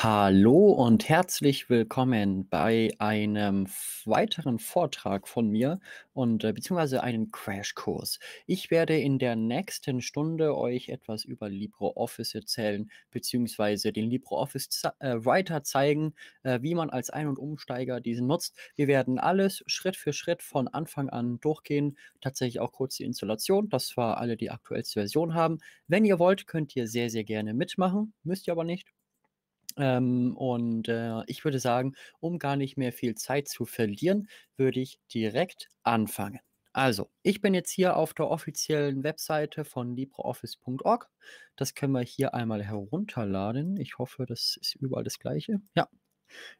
Hallo und herzlich willkommen bei einem weiteren Vortrag von mir und äh, beziehungsweise einen Crashkurs. Ich werde in der nächsten Stunde euch etwas über LibreOffice erzählen, beziehungsweise den LibreOffice äh, Writer zeigen, äh, wie man als Ein- und Umsteiger diesen nutzt. Wir werden alles Schritt für Schritt von Anfang an durchgehen. Tatsächlich auch kurz die Installation, dass wir alle die aktuellste Version haben. Wenn ihr wollt, könnt ihr sehr, sehr gerne mitmachen, müsst ihr aber nicht ähm, und äh, ich würde sagen, um gar nicht mehr viel Zeit zu verlieren, würde ich direkt anfangen. Also, ich bin jetzt hier auf der offiziellen Webseite von LibreOffice.org. Das können wir hier einmal herunterladen. Ich hoffe, das ist überall das gleiche. Ja,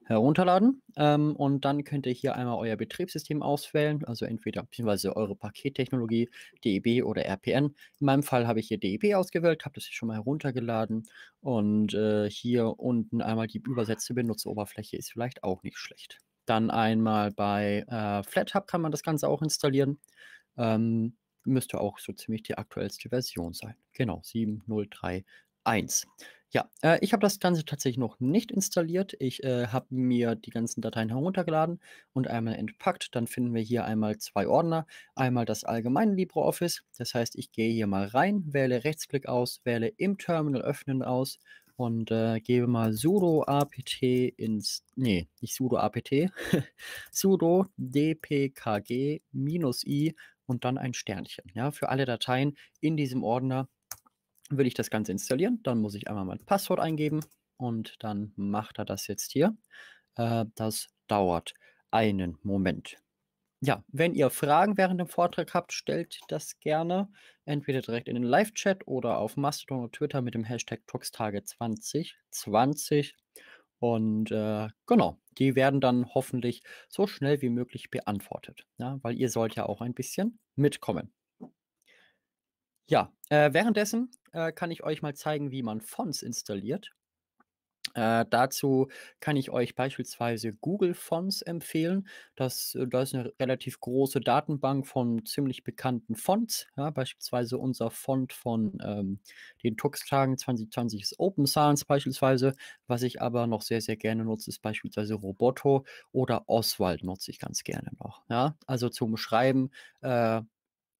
herunterladen. Ähm, und dann könnt ihr hier einmal euer Betriebssystem auswählen, also entweder beziehungsweise eure Pakettechnologie, DEB oder RPN. In meinem Fall habe ich hier DEB ausgewählt, habe das hier schon mal heruntergeladen und äh, hier unten einmal die übersetzte Benutzeroberfläche ist vielleicht auch nicht schlecht. Dann einmal bei äh, FlatHub kann man das Ganze auch installieren. Ähm, müsste auch so ziemlich die aktuellste Version sein. Genau, 7.03 1. Ja, äh, ich habe das Ganze tatsächlich noch nicht installiert. Ich äh, habe mir die ganzen Dateien heruntergeladen und einmal entpackt. Dann finden wir hier einmal zwei Ordner. Einmal das allgemeine LibreOffice. Das heißt, ich gehe hier mal rein, wähle Rechtsklick aus, wähle im Terminal öffnen aus und äh, gebe mal sudo apt ins, nee, nicht sudo apt, sudo dpkg-i und dann ein Sternchen, ja, für alle Dateien in diesem Ordner will ich das Ganze installieren, dann muss ich einmal mein Passwort eingeben und dann macht er das jetzt hier. Äh, das dauert einen Moment. Ja, wenn ihr Fragen während dem Vortrag habt, stellt das gerne entweder direkt in den Live-Chat oder auf Mastodon oder Twitter mit dem Hashtag Tuxtage2020. Und äh, genau, die werden dann hoffentlich so schnell wie möglich beantwortet, ja, weil ihr sollt ja auch ein bisschen mitkommen. Ja, äh, währenddessen äh, kann ich euch mal zeigen, wie man Fonts installiert. Äh, dazu kann ich euch beispielsweise Google Fonts empfehlen. Das, äh, da ist eine relativ große Datenbank von ziemlich bekannten Fonts. Ja, beispielsweise unser Font von ähm, den Tux-Tagen 2020 ist Open Science beispielsweise. Was ich aber noch sehr, sehr gerne nutze, ist beispielsweise Roboto oder Oswald nutze ich ganz gerne noch. Ja? Also zum Schreiben äh,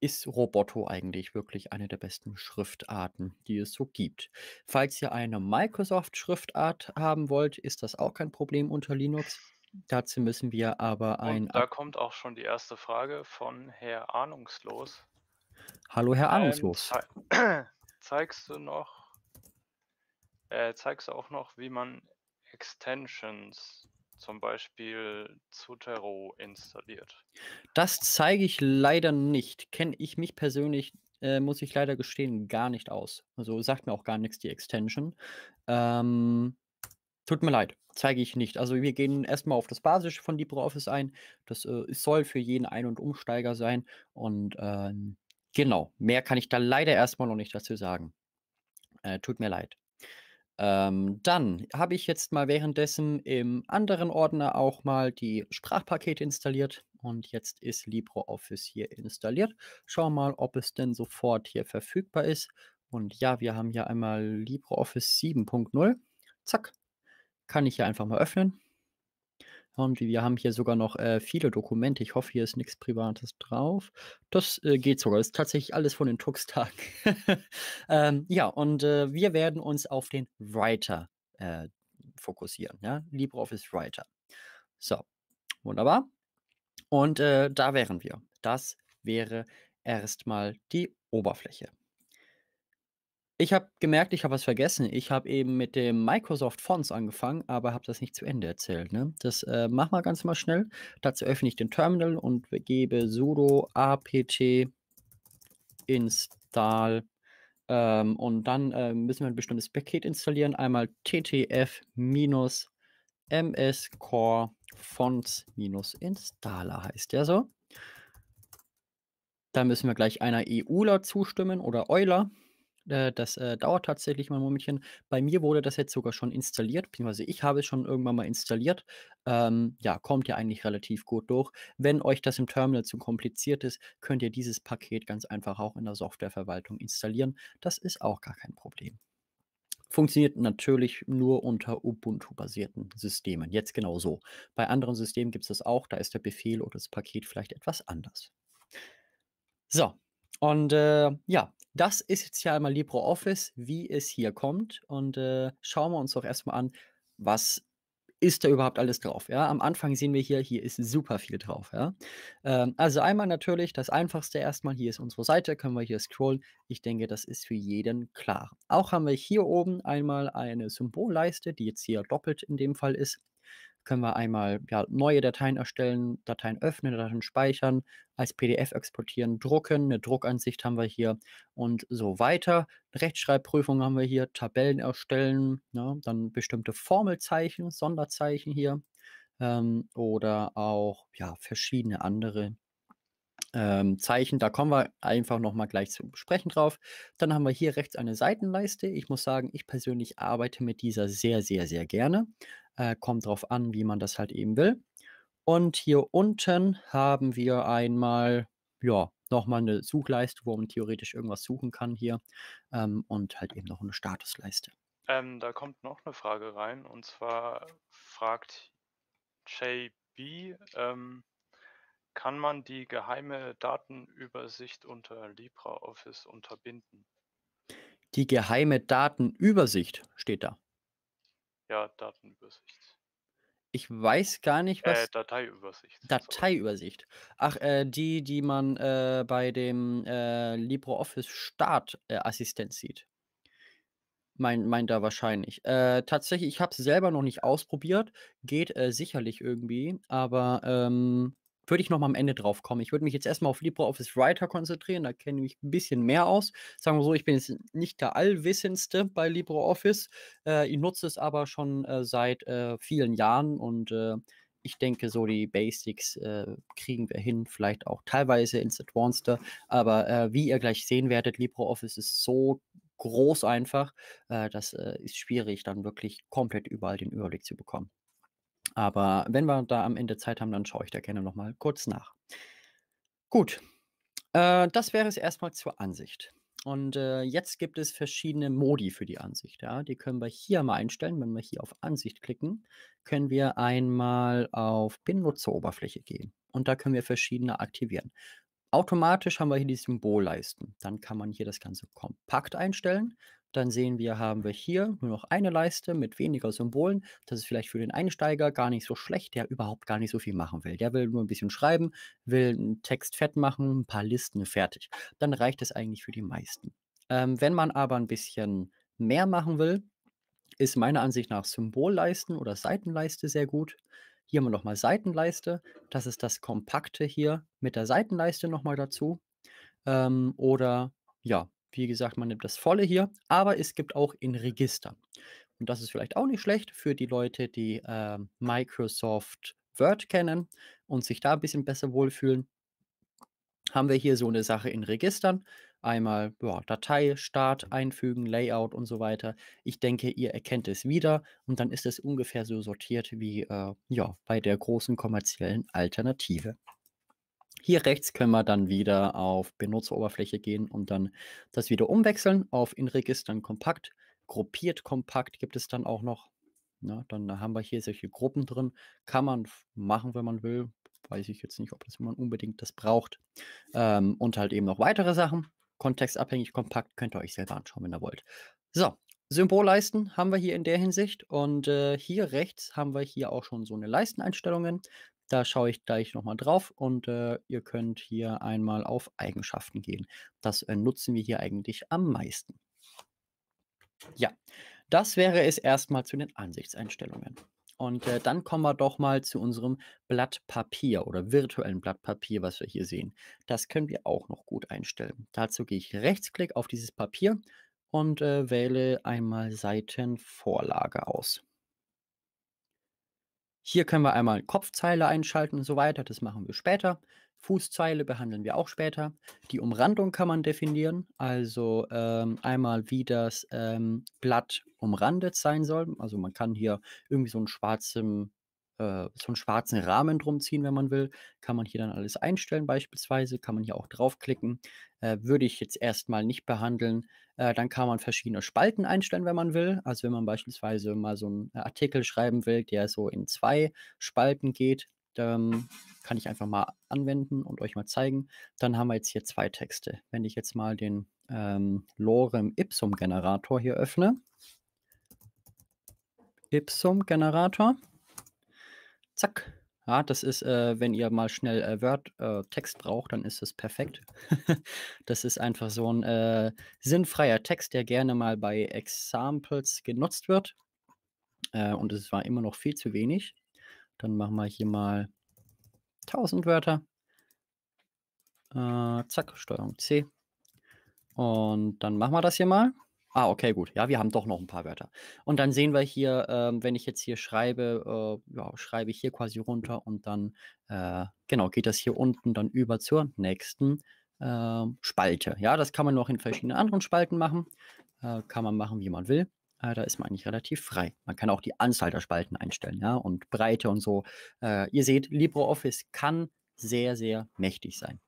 ist Roboto eigentlich wirklich eine der besten Schriftarten, die es so gibt. Falls ihr eine Microsoft-Schriftart haben wollt, ist das auch kein Problem unter Linux. Dazu müssen wir aber ein. Und da kommt auch schon die erste Frage von Herr Ahnungslos. Hallo, Herr ähm, Ahnungslos. Ähm, ze zeigst du noch, äh, zeigst du auch noch, wie man Extensions zum Beispiel Zotero installiert? Das zeige ich leider nicht. Kenne ich mich persönlich, äh, muss ich leider gestehen, gar nicht aus. Also sagt mir auch gar nichts die Extension. Ähm, tut mir leid, zeige ich nicht. Also wir gehen erstmal auf das Basische von LibreOffice ein. Das äh, soll für jeden Ein- und Umsteiger sein. Und ähm, genau, mehr kann ich da leider erstmal noch nicht dazu sagen. Äh, tut mir leid. Ähm, dann habe ich jetzt mal währenddessen im anderen Ordner auch mal die Sprachpakete installiert und jetzt ist LibreOffice hier installiert. Schauen wir mal, ob es denn sofort hier verfügbar ist. Und ja, wir haben hier einmal LibreOffice 7.0. Zack, kann ich hier einfach mal öffnen. Und wir haben hier sogar noch äh, viele Dokumente. Ich hoffe, hier ist nichts Privates drauf. Das äh, geht sogar. Das ist tatsächlich alles von den Tux-Tagen. ähm, ja, und äh, wir werden uns auf den Writer äh, fokussieren. Ja? LibreOffice Writer. So, wunderbar. Und äh, da wären wir. Das wäre erstmal die Oberfläche. Ich habe gemerkt, ich habe was vergessen. Ich habe eben mit dem Microsoft Fonts angefangen, aber habe das nicht zu Ende erzählt. Ne? Das äh, machen wir ganz mal schnell. Dazu öffne ich den Terminal und gebe sudo apt install ähm, und dann äh, müssen wir ein bestimmtes Paket installieren. Einmal ttf mscore fonts-installer heißt der so. Da müssen wir gleich einer EULA zustimmen oder Euler. Äh, das äh, dauert tatsächlich mal ein Momentchen. Bei mir wurde das jetzt sogar schon installiert, beziehungsweise ich habe es schon irgendwann mal installiert. Ähm, ja, kommt ja eigentlich relativ gut durch. Wenn euch das im Terminal zu kompliziert ist, könnt ihr dieses Paket ganz einfach auch in der Softwareverwaltung installieren. Das ist auch gar kein Problem. Funktioniert natürlich nur unter Ubuntu-basierten Systemen. Jetzt genau so. Bei anderen Systemen gibt es das auch. Da ist der Befehl oder das Paket vielleicht etwas anders. So, und äh, ja, das ist jetzt hier einmal LibreOffice, wie es hier kommt. Und äh, schauen wir uns doch erstmal an, was ist da überhaupt alles drauf? Ja, am Anfang sehen wir hier, hier ist super viel drauf. Ja, ähm, also einmal natürlich das einfachste erstmal. Hier ist unsere Seite, können wir hier scrollen. Ich denke, das ist für jeden klar. Auch haben wir hier oben einmal eine Symbolleiste, die jetzt hier doppelt in dem Fall ist können wir einmal ja, neue Dateien erstellen, Dateien öffnen, Dateien speichern, als PDF exportieren, drucken, eine Druckansicht haben wir hier und so weiter. Rechtschreibprüfung haben wir hier, Tabellen erstellen, ja, ne, dann bestimmte Formelzeichen, Sonderzeichen hier ähm, oder auch ja, verschiedene andere ähm, Zeichen. Da kommen wir einfach nochmal gleich zu sprechen drauf. Dann haben wir hier rechts eine Seitenleiste. Ich muss sagen, ich persönlich arbeite mit dieser sehr, sehr, sehr gerne. Äh, kommt drauf an, wie man das halt eben will. Und hier unten haben wir einmal, ja, nochmal eine Suchleiste, wo man theoretisch irgendwas suchen kann hier. Ähm, und halt eben noch eine Statusleiste. Ähm, da kommt noch eine Frage rein. Und zwar fragt JB, ähm, kann man die geheime Datenübersicht unter LibreOffice unterbinden? Die geheime Datenübersicht steht da. Ja, Datenübersicht. Ich weiß gar nicht, äh, was. Äh, Dateiübersicht. Dateiübersicht. Ach, äh, die, die man äh, bei dem äh, LibreOffice Start äh, Assistent sieht. Meint mein da wahrscheinlich. tatsächlich, ich habe es selber noch nicht ausprobiert. Geht sicherlich irgendwie, aber ähm, würde ich nochmal am Ende drauf kommen. Ich würde mich jetzt erstmal auf LibreOffice Writer konzentrieren, da kenne ich mich ein bisschen mehr aus. Sagen wir so, ich bin jetzt nicht der Allwissendste bei LibreOffice. Äh, ich nutze es aber schon äh, seit äh, vielen Jahren und äh, ich denke, so die Basics äh, kriegen wir hin, vielleicht auch teilweise ins Advanced. Aber äh, wie ihr gleich sehen werdet, LibreOffice ist so groß einfach, das ist schwierig, dann wirklich komplett überall den Überblick zu bekommen. Aber wenn wir da am Ende Zeit haben, dann schaue ich da gerne nochmal kurz nach. Gut, äh, das wäre es erstmal zur Ansicht. Und äh, jetzt gibt es verschiedene Modi für die Ansicht. Ja? Die können wir hier mal einstellen. Wenn wir hier auf Ansicht klicken, können wir einmal auf Benutzeroberfläche gehen. Und da können wir verschiedene aktivieren. Automatisch haben wir hier die Symbolleisten. Dann kann man hier das Ganze kompakt einstellen. Dann sehen wir, haben wir hier nur noch eine Leiste mit weniger Symbolen. Das ist vielleicht für den Einsteiger gar nicht so schlecht, der überhaupt gar nicht so viel machen will. Der will nur ein bisschen schreiben, will einen Text fett machen, ein paar Listen fertig. Dann reicht es eigentlich für die meisten. Ähm, wenn man aber ein bisschen mehr machen will, ist meiner Ansicht nach Symbolleisten oder Seitenleiste sehr gut. Hier haben wir nochmal Seitenleiste. Das ist das Kompakte hier mit der Seitenleiste nochmal dazu. Ähm, oder ja, wie gesagt, man nimmt das volle hier, aber es gibt auch in Registern. Und das ist vielleicht auch nicht schlecht für die Leute, die äh, Microsoft Word kennen und sich da ein bisschen besser wohlfühlen. Haben wir hier so eine Sache in Registern. Einmal ja, Datei, Start, Einfügen, Layout und so weiter. Ich denke, ihr erkennt es wieder und dann ist es ungefähr so sortiert wie äh, ja, bei der großen kommerziellen Alternative. Hier rechts können wir dann wieder auf Benutzeroberfläche gehen und dann das wieder umwechseln auf in Registern kompakt. Gruppiert kompakt gibt es dann auch noch. Na, ne? dann haben wir hier solche Gruppen drin. Kann man machen, wenn man will. Weiß ich jetzt nicht, ob das man unbedingt das braucht. Ähm, und halt eben noch weitere Sachen. Kontextabhängig kompakt könnt ihr euch selber anschauen, wenn ihr wollt. So, Symbolleisten haben wir hier in der Hinsicht und äh, hier rechts haben wir hier auch schon so eine Leisteneinstellungen. Da schaue ich gleich nochmal drauf und äh, ihr könnt hier einmal auf Eigenschaften gehen. Das äh, nutzen wir hier eigentlich am meisten. Ja, das wäre es erstmal zu den Ansichtseinstellungen. Und äh, dann kommen wir doch mal zu unserem Blatt Papier oder virtuellen Blatt Papier, was wir hier sehen. Das können wir auch noch gut einstellen. Dazu gehe ich Rechtsklick auf dieses Papier und äh, wähle einmal Seitenvorlage aus. Hier können wir einmal Kopfzeile einschalten und so weiter. Das machen wir später. Fußzeile behandeln wir auch später. Die Umrandung kann man definieren, also ähm, einmal, wie das ähm, Blatt umrandet sein soll. Also man kann hier irgendwie so einen schwarzen äh, so einen schwarzen Rahmen drum ziehen, wenn man will. Kann man hier dann alles einstellen beispielsweise, kann man hier auch draufklicken. Äh, würde ich jetzt erstmal nicht behandeln. Äh, dann kann man verschiedene Spalten einstellen, wenn man will. Also wenn man beispielsweise mal so einen Artikel schreiben will, der so in zwei Spalten geht, ähm, kann ich einfach mal anwenden und euch mal zeigen. Dann haben wir jetzt hier zwei Texte. Wenn ich jetzt mal den ähm, Lorem Ipsum Generator hier öffne, Ipsum Generator, Zack. Ja, das ist, äh, wenn ihr mal schnell äh, Word-Text äh, braucht, dann ist das perfekt. das ist einfach so ein äh, sinnfreier Text, der gerne mal bei Examples genutzt wird. Äh, und es war immer noch viel zu wenig. Dann machen wir hier mal 1000 Wörter. Äh, zack, Steuerung C. Und dann machen wir das hier mal. Ah, okay, gut. Ja, wir haben doch noch ein paar Wörter. Und dann sehen wir hier, ähm, wenn ich jetzt hier schreibe, äh, ja, schreibe ich hier quasi runter und dann, äh, genau, geht das hier unten dann über zur nächsten äh, Spalte. Ja, das kann man noch in verschiedenen anderen Spalten machen. Äh, kann man machen, wie man will. Äh, da ist man eigentlich relativ frei. Man kann auch die Anzahl der Spalten einstellen, ja, und Breite und so. Äh, ihr seht, LibreOffice kann sehr, sehr mächtig sein.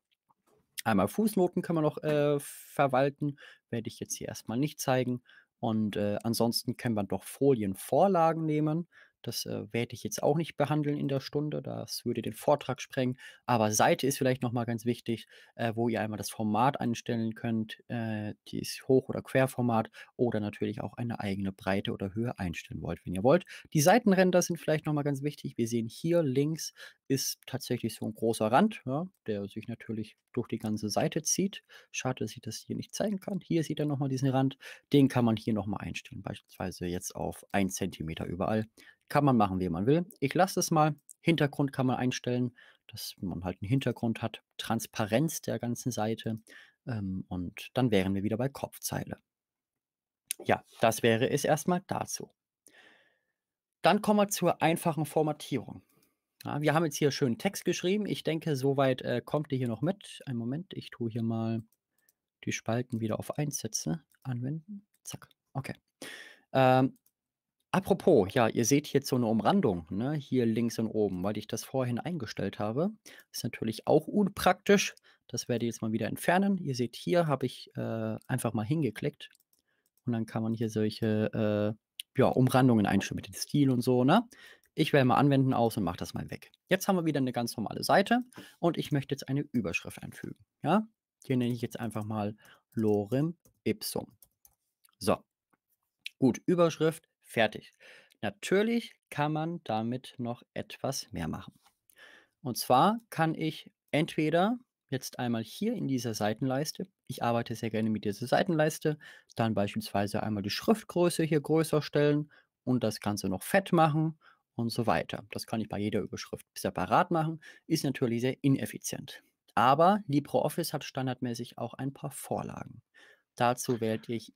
Einmal Fußnoten kann man noch äh, verwalten, werde ich jetzt hier erstmal nicht zeigen. Und äh, ansonsten kann man doch Folienvorlagen nehmen. Das äh, werde ich jetzt auch nicht behandeln in der Stunde, das würde den Vortrag sprengen. Aber Seite ist vielleicht nochmal ganz wichtig, äh, wo ihr einmal das Format einstellen könnt, äh, ist Hoch- oder Querformat oder natürlich auch eine eigene Breite oder Höhe einstellen wollt, wenn ihr wollt. Die Seitenränder sind vielleicht nochmal ganz wichtig. Wir sehen hier links ist tatsächlich so ein großer Rand, ja, der sich natürlich durch die ganze Seite zieht. Schade, dass ich das hier nicht zeigen kann. Hier sieht er nochmal diesen Rand. Den kann man hier nochmal einstellen, beispielsweise jetzt auf 1 cm überall. Kann man machen, wie man will. Ich lasse es mal. Hintergrund kann man einstellen, dass man halt einen Hintergrund hat. Transparenz der ganzen Seite. Ähm, und dann wären wir wieder bei Kopfzeile. Ja, das wäre es erstmal dazu. Dann kommen wir zur einfachen Formatierung. Ja, wir haben jetzt hier schön Text geschrieben. Ich denke, soweit äh, kommt ihr hier noch mit. Einen Moment, ich tue hier mal die Spalten wieder auf Einsätze anwenden. Zack, okay. Ähm, Apropos, ja, ihr seht jetzt so eine Umrandung, ne, hier links und oben, weil ich das vorhin eingestellt habe. Ist natürlich auch unpraktisch. Das werde ich jetzt mal wieder entfernen. Ihr seht, hier habe ich, äh, einfach mal hingeklickt und dann kann man hier solche, äh, ja, Umrandungen einstellen mit dem Stil und so, ne? Ich wähle mal Anwenden aus und mache das mal weg. Jetzt haben wir wieder eine ganz normale Seite und ich möchte jetzt eine Überschrift einfügen, ja? Hier nenne ich jetzt einfach mal Lorem Ipsum. So. Gut, Überschrift Fertig. Natürlich kann man damit noch etwas mehr machen. Und zwar kann ich entweder jetzt einmal hier in dieser Seitenleiste, ich arbeite sehr gerne mit dieser Seitenleiste, dann beispielsweise einmal die Schriftgröße hier größer stellen und das Ganze noch fett machen und so weiter. Das kann ich bei jeder Überschrift separat machen, ist natürlich sehr ineffizient. Aber LibreOffice hat standardmäßig auch ein paar Vorlagen. Dazu wählte ich,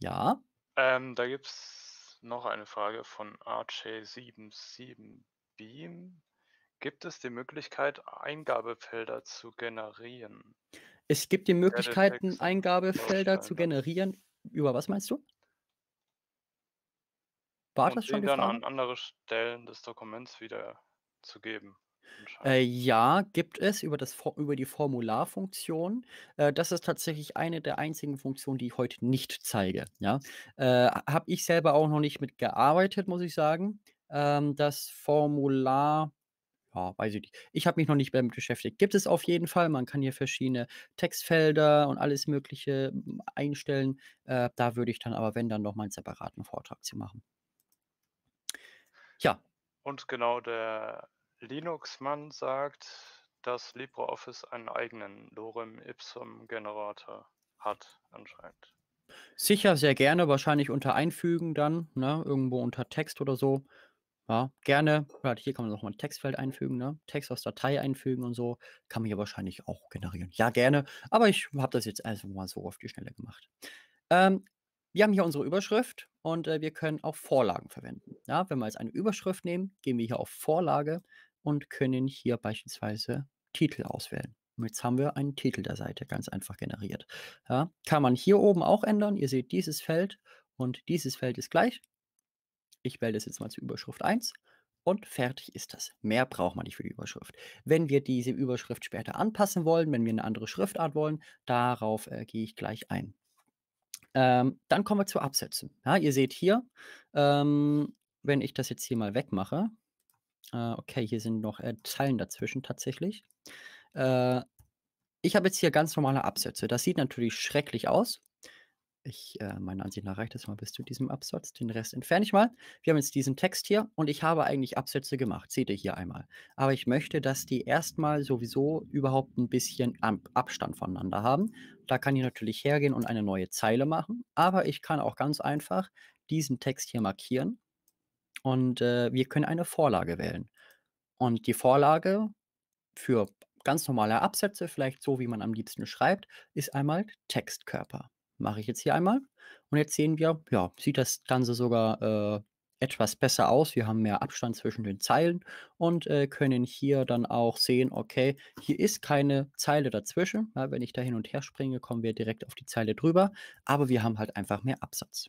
ja. Ähm, da gibt es noch eine Frage von RJ77Beam. Gibt es die Möglichkeit, Eingabefelder zu generieren? Es gibt die Möglichkeiten, Eingabefelder zu ne? generieren. Über was meinst du? War und das schon die dann an andere Stellen des Dokuments wieder zu geben. Äh, ja, gibt es über, das, über die Formularfunktion. Äh, das ist tatsächlich eine der einzigen Funktionen, die ich heute nicht zeige. Ja? Äh, Habe ich selber auch noch nicht mitgearbeitet, muss ich sagen. Ähm, das Formular ja, weiß ich nicht. Ich habe mich noch nicht damit beschäftigt. Gibt es auf jeden Fall. Man kann hier verschiedene Textfelder und alles Mögliche hm, einstellen. Äh, da würde ich dann aber, wenn, dann nochmal einen separaten Vortrag zu machen. Ja. Und genau der Linux-Mann sagt, dass LibreOffice einen eigenen Lorem-Ipsum-Generator hat, anscheinend. Sicher, sehr gerne. Wahrscheinlich unter Einfügen dann, ne? irgendwo unter Text oder so. Ja, gerne. Hier kann man nochmal ein Textfeld einfügen, ne? Text aus Datei einfügen und so. Kann man hier wahrscheinlich auch generieren. Ja, gerne. Aber ich habe das jetzt einfach mal so auf die Schnelle gemacht. Ähm, wir haben hier unsere Überschrift und äh, wir können auch Vorlagen verwenden. Ja, wenn wir jetzt eine Überschrift nehmen, gehen wir hier auf Vorlage, und können hier beispielsweise Titel auswählen. jetzt haben wir einen Titel der Seite ganz einfach generiert. Ja, kann man hier oben auch ändern. Ihr seht dieses Feld und dieses Feld ist gleich. Ich wähle das jetzt mal zur Überschrift 1 und fertig ist das. Mehr braucht man nicht für die Überschrift. Wenn wir diese Überschrift später anpassen wollen, wenn wir eine andere Schriftart wollen, darauf äh, gehe ich gleich ein. Ähm, dann kommen wir zu Absätzen. Ja, ihr seht hier, ähm, wenn ich das jetzt hier mal wegmache, äh, okay, hier sind noch äh, Zeilen dazwischen tatsächlich. Äh, ich habe jetzt hier ganz normale Absätze. Das sieht natürlich schrecklich aus. Ich, äh, meiner Ansicht nach reicht das mal bis zu diesem Absatz. Den Rest entferne ich mal. Wir haben jetzt diesen Text hier und ich habe eigentlich Absätze gemacht. Seht ihr hier einmal. Aber ich möchte, dass die erstmal sowieso überhaupt ein bisschen Ab Abstand voneinander haben. Da kann ich natürlich hergehen und eine neue Zeile machen. Aber ich kann auch ganz einfach diesen Text hier markieren und äh, wir können eine Vorlage wählen. Und die Vorlage für ganz normale Absätze, vielleicht so, wie man am liebsten schreibt, ist einmal Textkörper. Mache ich jetzt hier einmal. Und jetzt sehen wir, ja, sieht das Ganze sogar äh, etwas besser aus. Wir haben mehr Abstand zwischen den Zeilen und äh, können hier dann auch sehen, okay, hier ist keine Zeile dazwischen. Ja, wenn ich da hin und her springe, kommen wir direkt auf die Zeile drüber. Aber wir haben halt einfach mehr Absatz.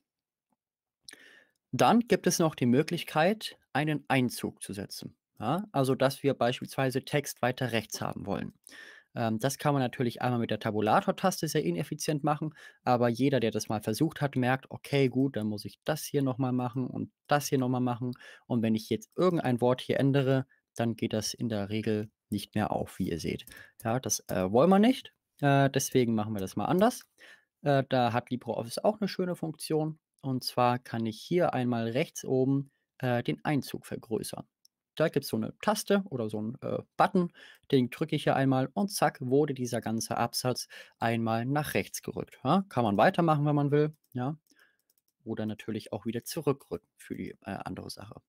Dann gibt es noch die Möglichkeit, einen Einzug zu setzen. Ja, also, dass wir beispielsweise Text weiter rechts haben wollen. Ähm, das kann man natürlich einmal mit der Tabulator-Taste sehr ineffizient machen, aber jeder, der das mal versucht hat, merkt, okay, gut, dann muss ich das hier nochmal machen und das hier nochmal machen. Und wenn ich jetzt irgendein Wort hier ändere, dann geht das in der Regel nicht mehr auf, wie ihr seht. Ja, das äh, wollen wir nicht. Äh, deswegen machen wir das mal anders. Äh, da hat LibreOffice auch eine schöne Funktion. Und zwar kann ich hier einmal rechts oben äh, den Einzug vergrößern. Da gibt es so eine Taste oder so einen äh, Button, den drücke ich hier einmal und zack wurde dieser ganze Absatz einmal nach rechts gerückt. Ja, kann man weitermachen, wenn man will, ja. Oder natürlich auch wieder zurückrücken für die äh, andere Sache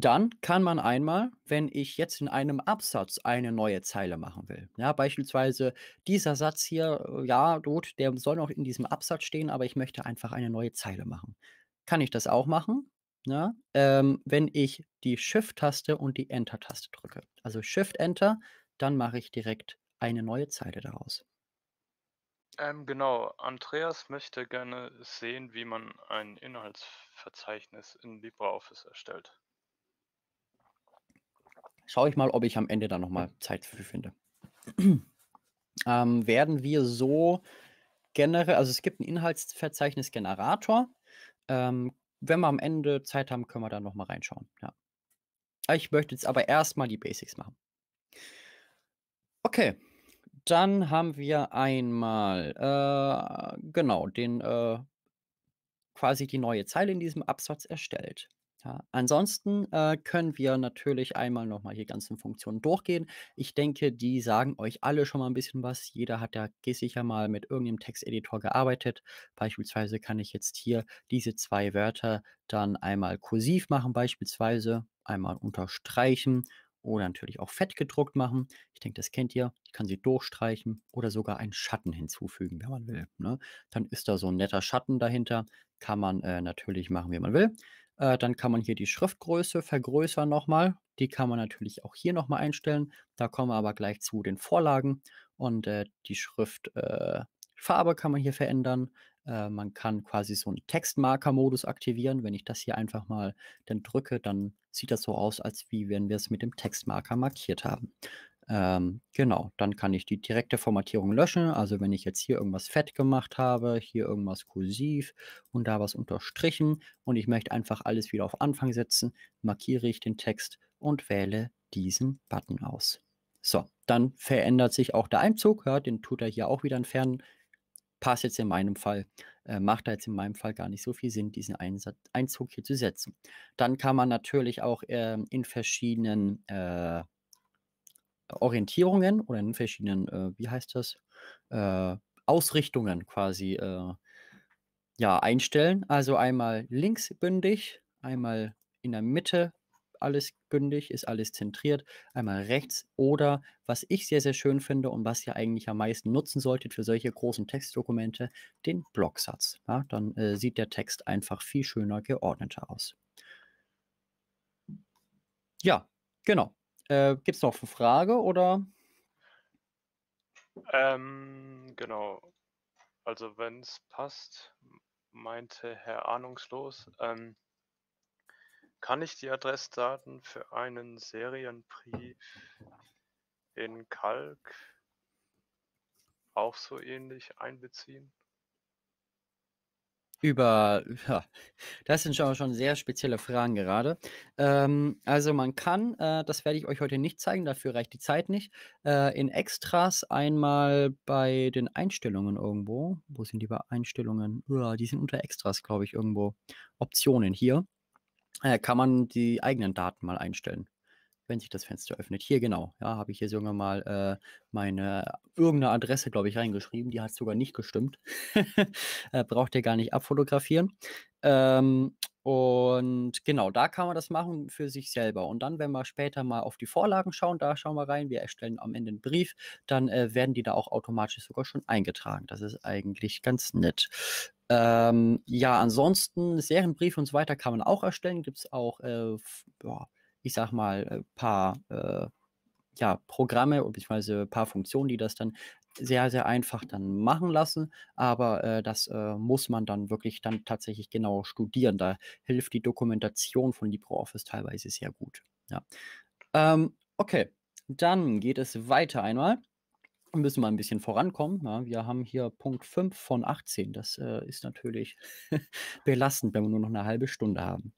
dann kann man einmal, wenn ich jetzt in einem Absatz eine neue Zeile machen will, ja, beispielsweise dieser Satz hier, äh, ja, gut, der soll noch in diesem Absatz stehen, aber ich möchte einfach eine neue Zeile machen. Kann ich das auch machen? Ja, ähm, wenn ich die Shift-Taste und die Enter-Taste drücke. Also Shift-Enter, dann mache ich direkt eine neue Zeile daraus. Ähm, genau, Andreas möchte gerne sehen, wie man ein Inhaltsverzeichnis in LibreOffice erstellt schaue ich mal, ob ich am Ende da nochmal Zeit für finde. ähm, werden wir so generell, also es gibt einen Inhaltsverzeichnis-Generator. Ähm, wenn wir am Ende Zeit haben, können wir da nochmal reinschauen. Ja. Ah, ich möchte jetzt aber erstmal die Basics machen. Okay, dann haben wir einmal, äh, genau, den, äh, quasi die neue Zeile in diesem Absatz erstellt. Ja, ansonsten äh, können wir natürlich einmal nochmal die ganzen Funktionen durchgehen. Ich denke, die sagen euch alle schon mal ein bisschen was. Jeder hat ja sicher mal mit irgendeinem Texteditor gearbeitet. Beispielsweise kann ich jetzt hier diese zwei Wörter dann einmal kursiv machen, beispielsweise einmal unterstreichen oder natürlich auch fett gedruckt machen. Ich denke, das kennt ihr. Ich kann sie durchstreichen oder sogar einen Schatten hinzufügen, wenn man will. Ne? Dann ist da so ein netter Schatten dahinter. Kann man äh, natürlich machen, wie man will. Äh, dann kann man hier die Schriftgröße vergrößern nochmal. Die kann man natürlich auch hier nochmal einstellen. Da kommen wir aber gleich zu den Vorlagen. Und äh, die Schriftfarbe äh, kann man hier verändern. Äh, man kann quasi so einen Textmarker-Modus aktivieren. Wenn ich das hier einfach mal dann drücke, dann sieht das so aus, als wie wenn wir es mit dem Textmarker markiert haben. Ähm, genau, dann kann ich die direkte Formatierung löschen. Also wenn ich jetzt hier irgendwas fett gemacht habe, hier irgendwas kursiv und da was unterstrichen und ich möchte einfach alles wieder auf Anfang setzen, markiere ich den Text und wähle diesen Button aus. So, dann verändert sich auch der Einzug. Ja, den tut er hier auch wieder entfernen. Passt jetzt in meinem Fall, äh, macht da jetzt in meinem Fall gar nicht so viel Sinn, diesen Einsatz, Einzug hier zu setzen. Dann kann man natürlich auch äh, in verschiedenen äh, Orientierungen oder in verschiedenen, äh, wie heißt das, äh, Ausrichtungen quasi äh, ja, einstellen. Also einmal links bündig, einmal in der Mitte alles bündig, ist alles zentriert, einmal rechts oder was ich sehr, sehr schön finde und was ihr eigentlich am meisten nutzen solltet für solche großen Textdokumente, den Blocksatz. Ja, dann äh, sieht der Text einfach viel schöner geordneter aus. Ja, genau. Äh, Gibt es noch eine Frage oder? Ähm, genau. Also wenn es passt, meinte Herr Ahnungslos, ähm, kann ich die Adressdaten für einen Serienbrief in Kalk auch so ähnlich einbeziehen? über, ja, das sind schon, schon sehr spezielle Fragen gerade. Ähm, also man kann, äh, das werde ich euch heute nicht zeigen, dafür reicht die Zeit nicht, äh, in Extras einmal bei den Einstellungen irgendwo, wo sind die bei Einstellungen? Uah, die sind unter Extras, glaube ich, irgendwo. Optionen hier, äh, kann man die eigenen Daten mal einstellen wenn sich das Fenster öffnet. Hier genau, ja, habe ich hier sogar mal äh, meine irgendeine Adresse, glaube ich, reingeschrieben. Die hat sogar nicht gestimmt. Äh, braucht ihr gar nicht abfotografieren. Ähm, und genau, da kann man das machen für sich selber. Und dann, wenn wir später mal auf die Vorlagen schauen, da schauen wir rein, wir erstellen am Ende einen Brief, dann äh, werden die da auch automatisch sogar schon eingetragen. Das ist eigentlich ganz nett. Ähm, ja, ansonsten Serienbrief und so weiter kann man auch erstellen. Gibt es auch äh, ich sag mal, ein äh, paar äh, ja, Programme beziehungsweise ein paar Funktionen, die das dann sehr, sehr einfach dann machen lassen. Aber äh, das äh, muss man dann wirklich dann tatsächlich genau studieren. Da hilft die Dokumentation von LibreOffice teilweise sehr gut. Ja. Ähm, okay, dann geht es weiter einmal. Müssen wir ein bisschen vorankommen. Ja, wir haben hier Punkt 5 von 18. Das äh, ist natürlich belastend, wenn wir nur noch eine halbe Stunde haben.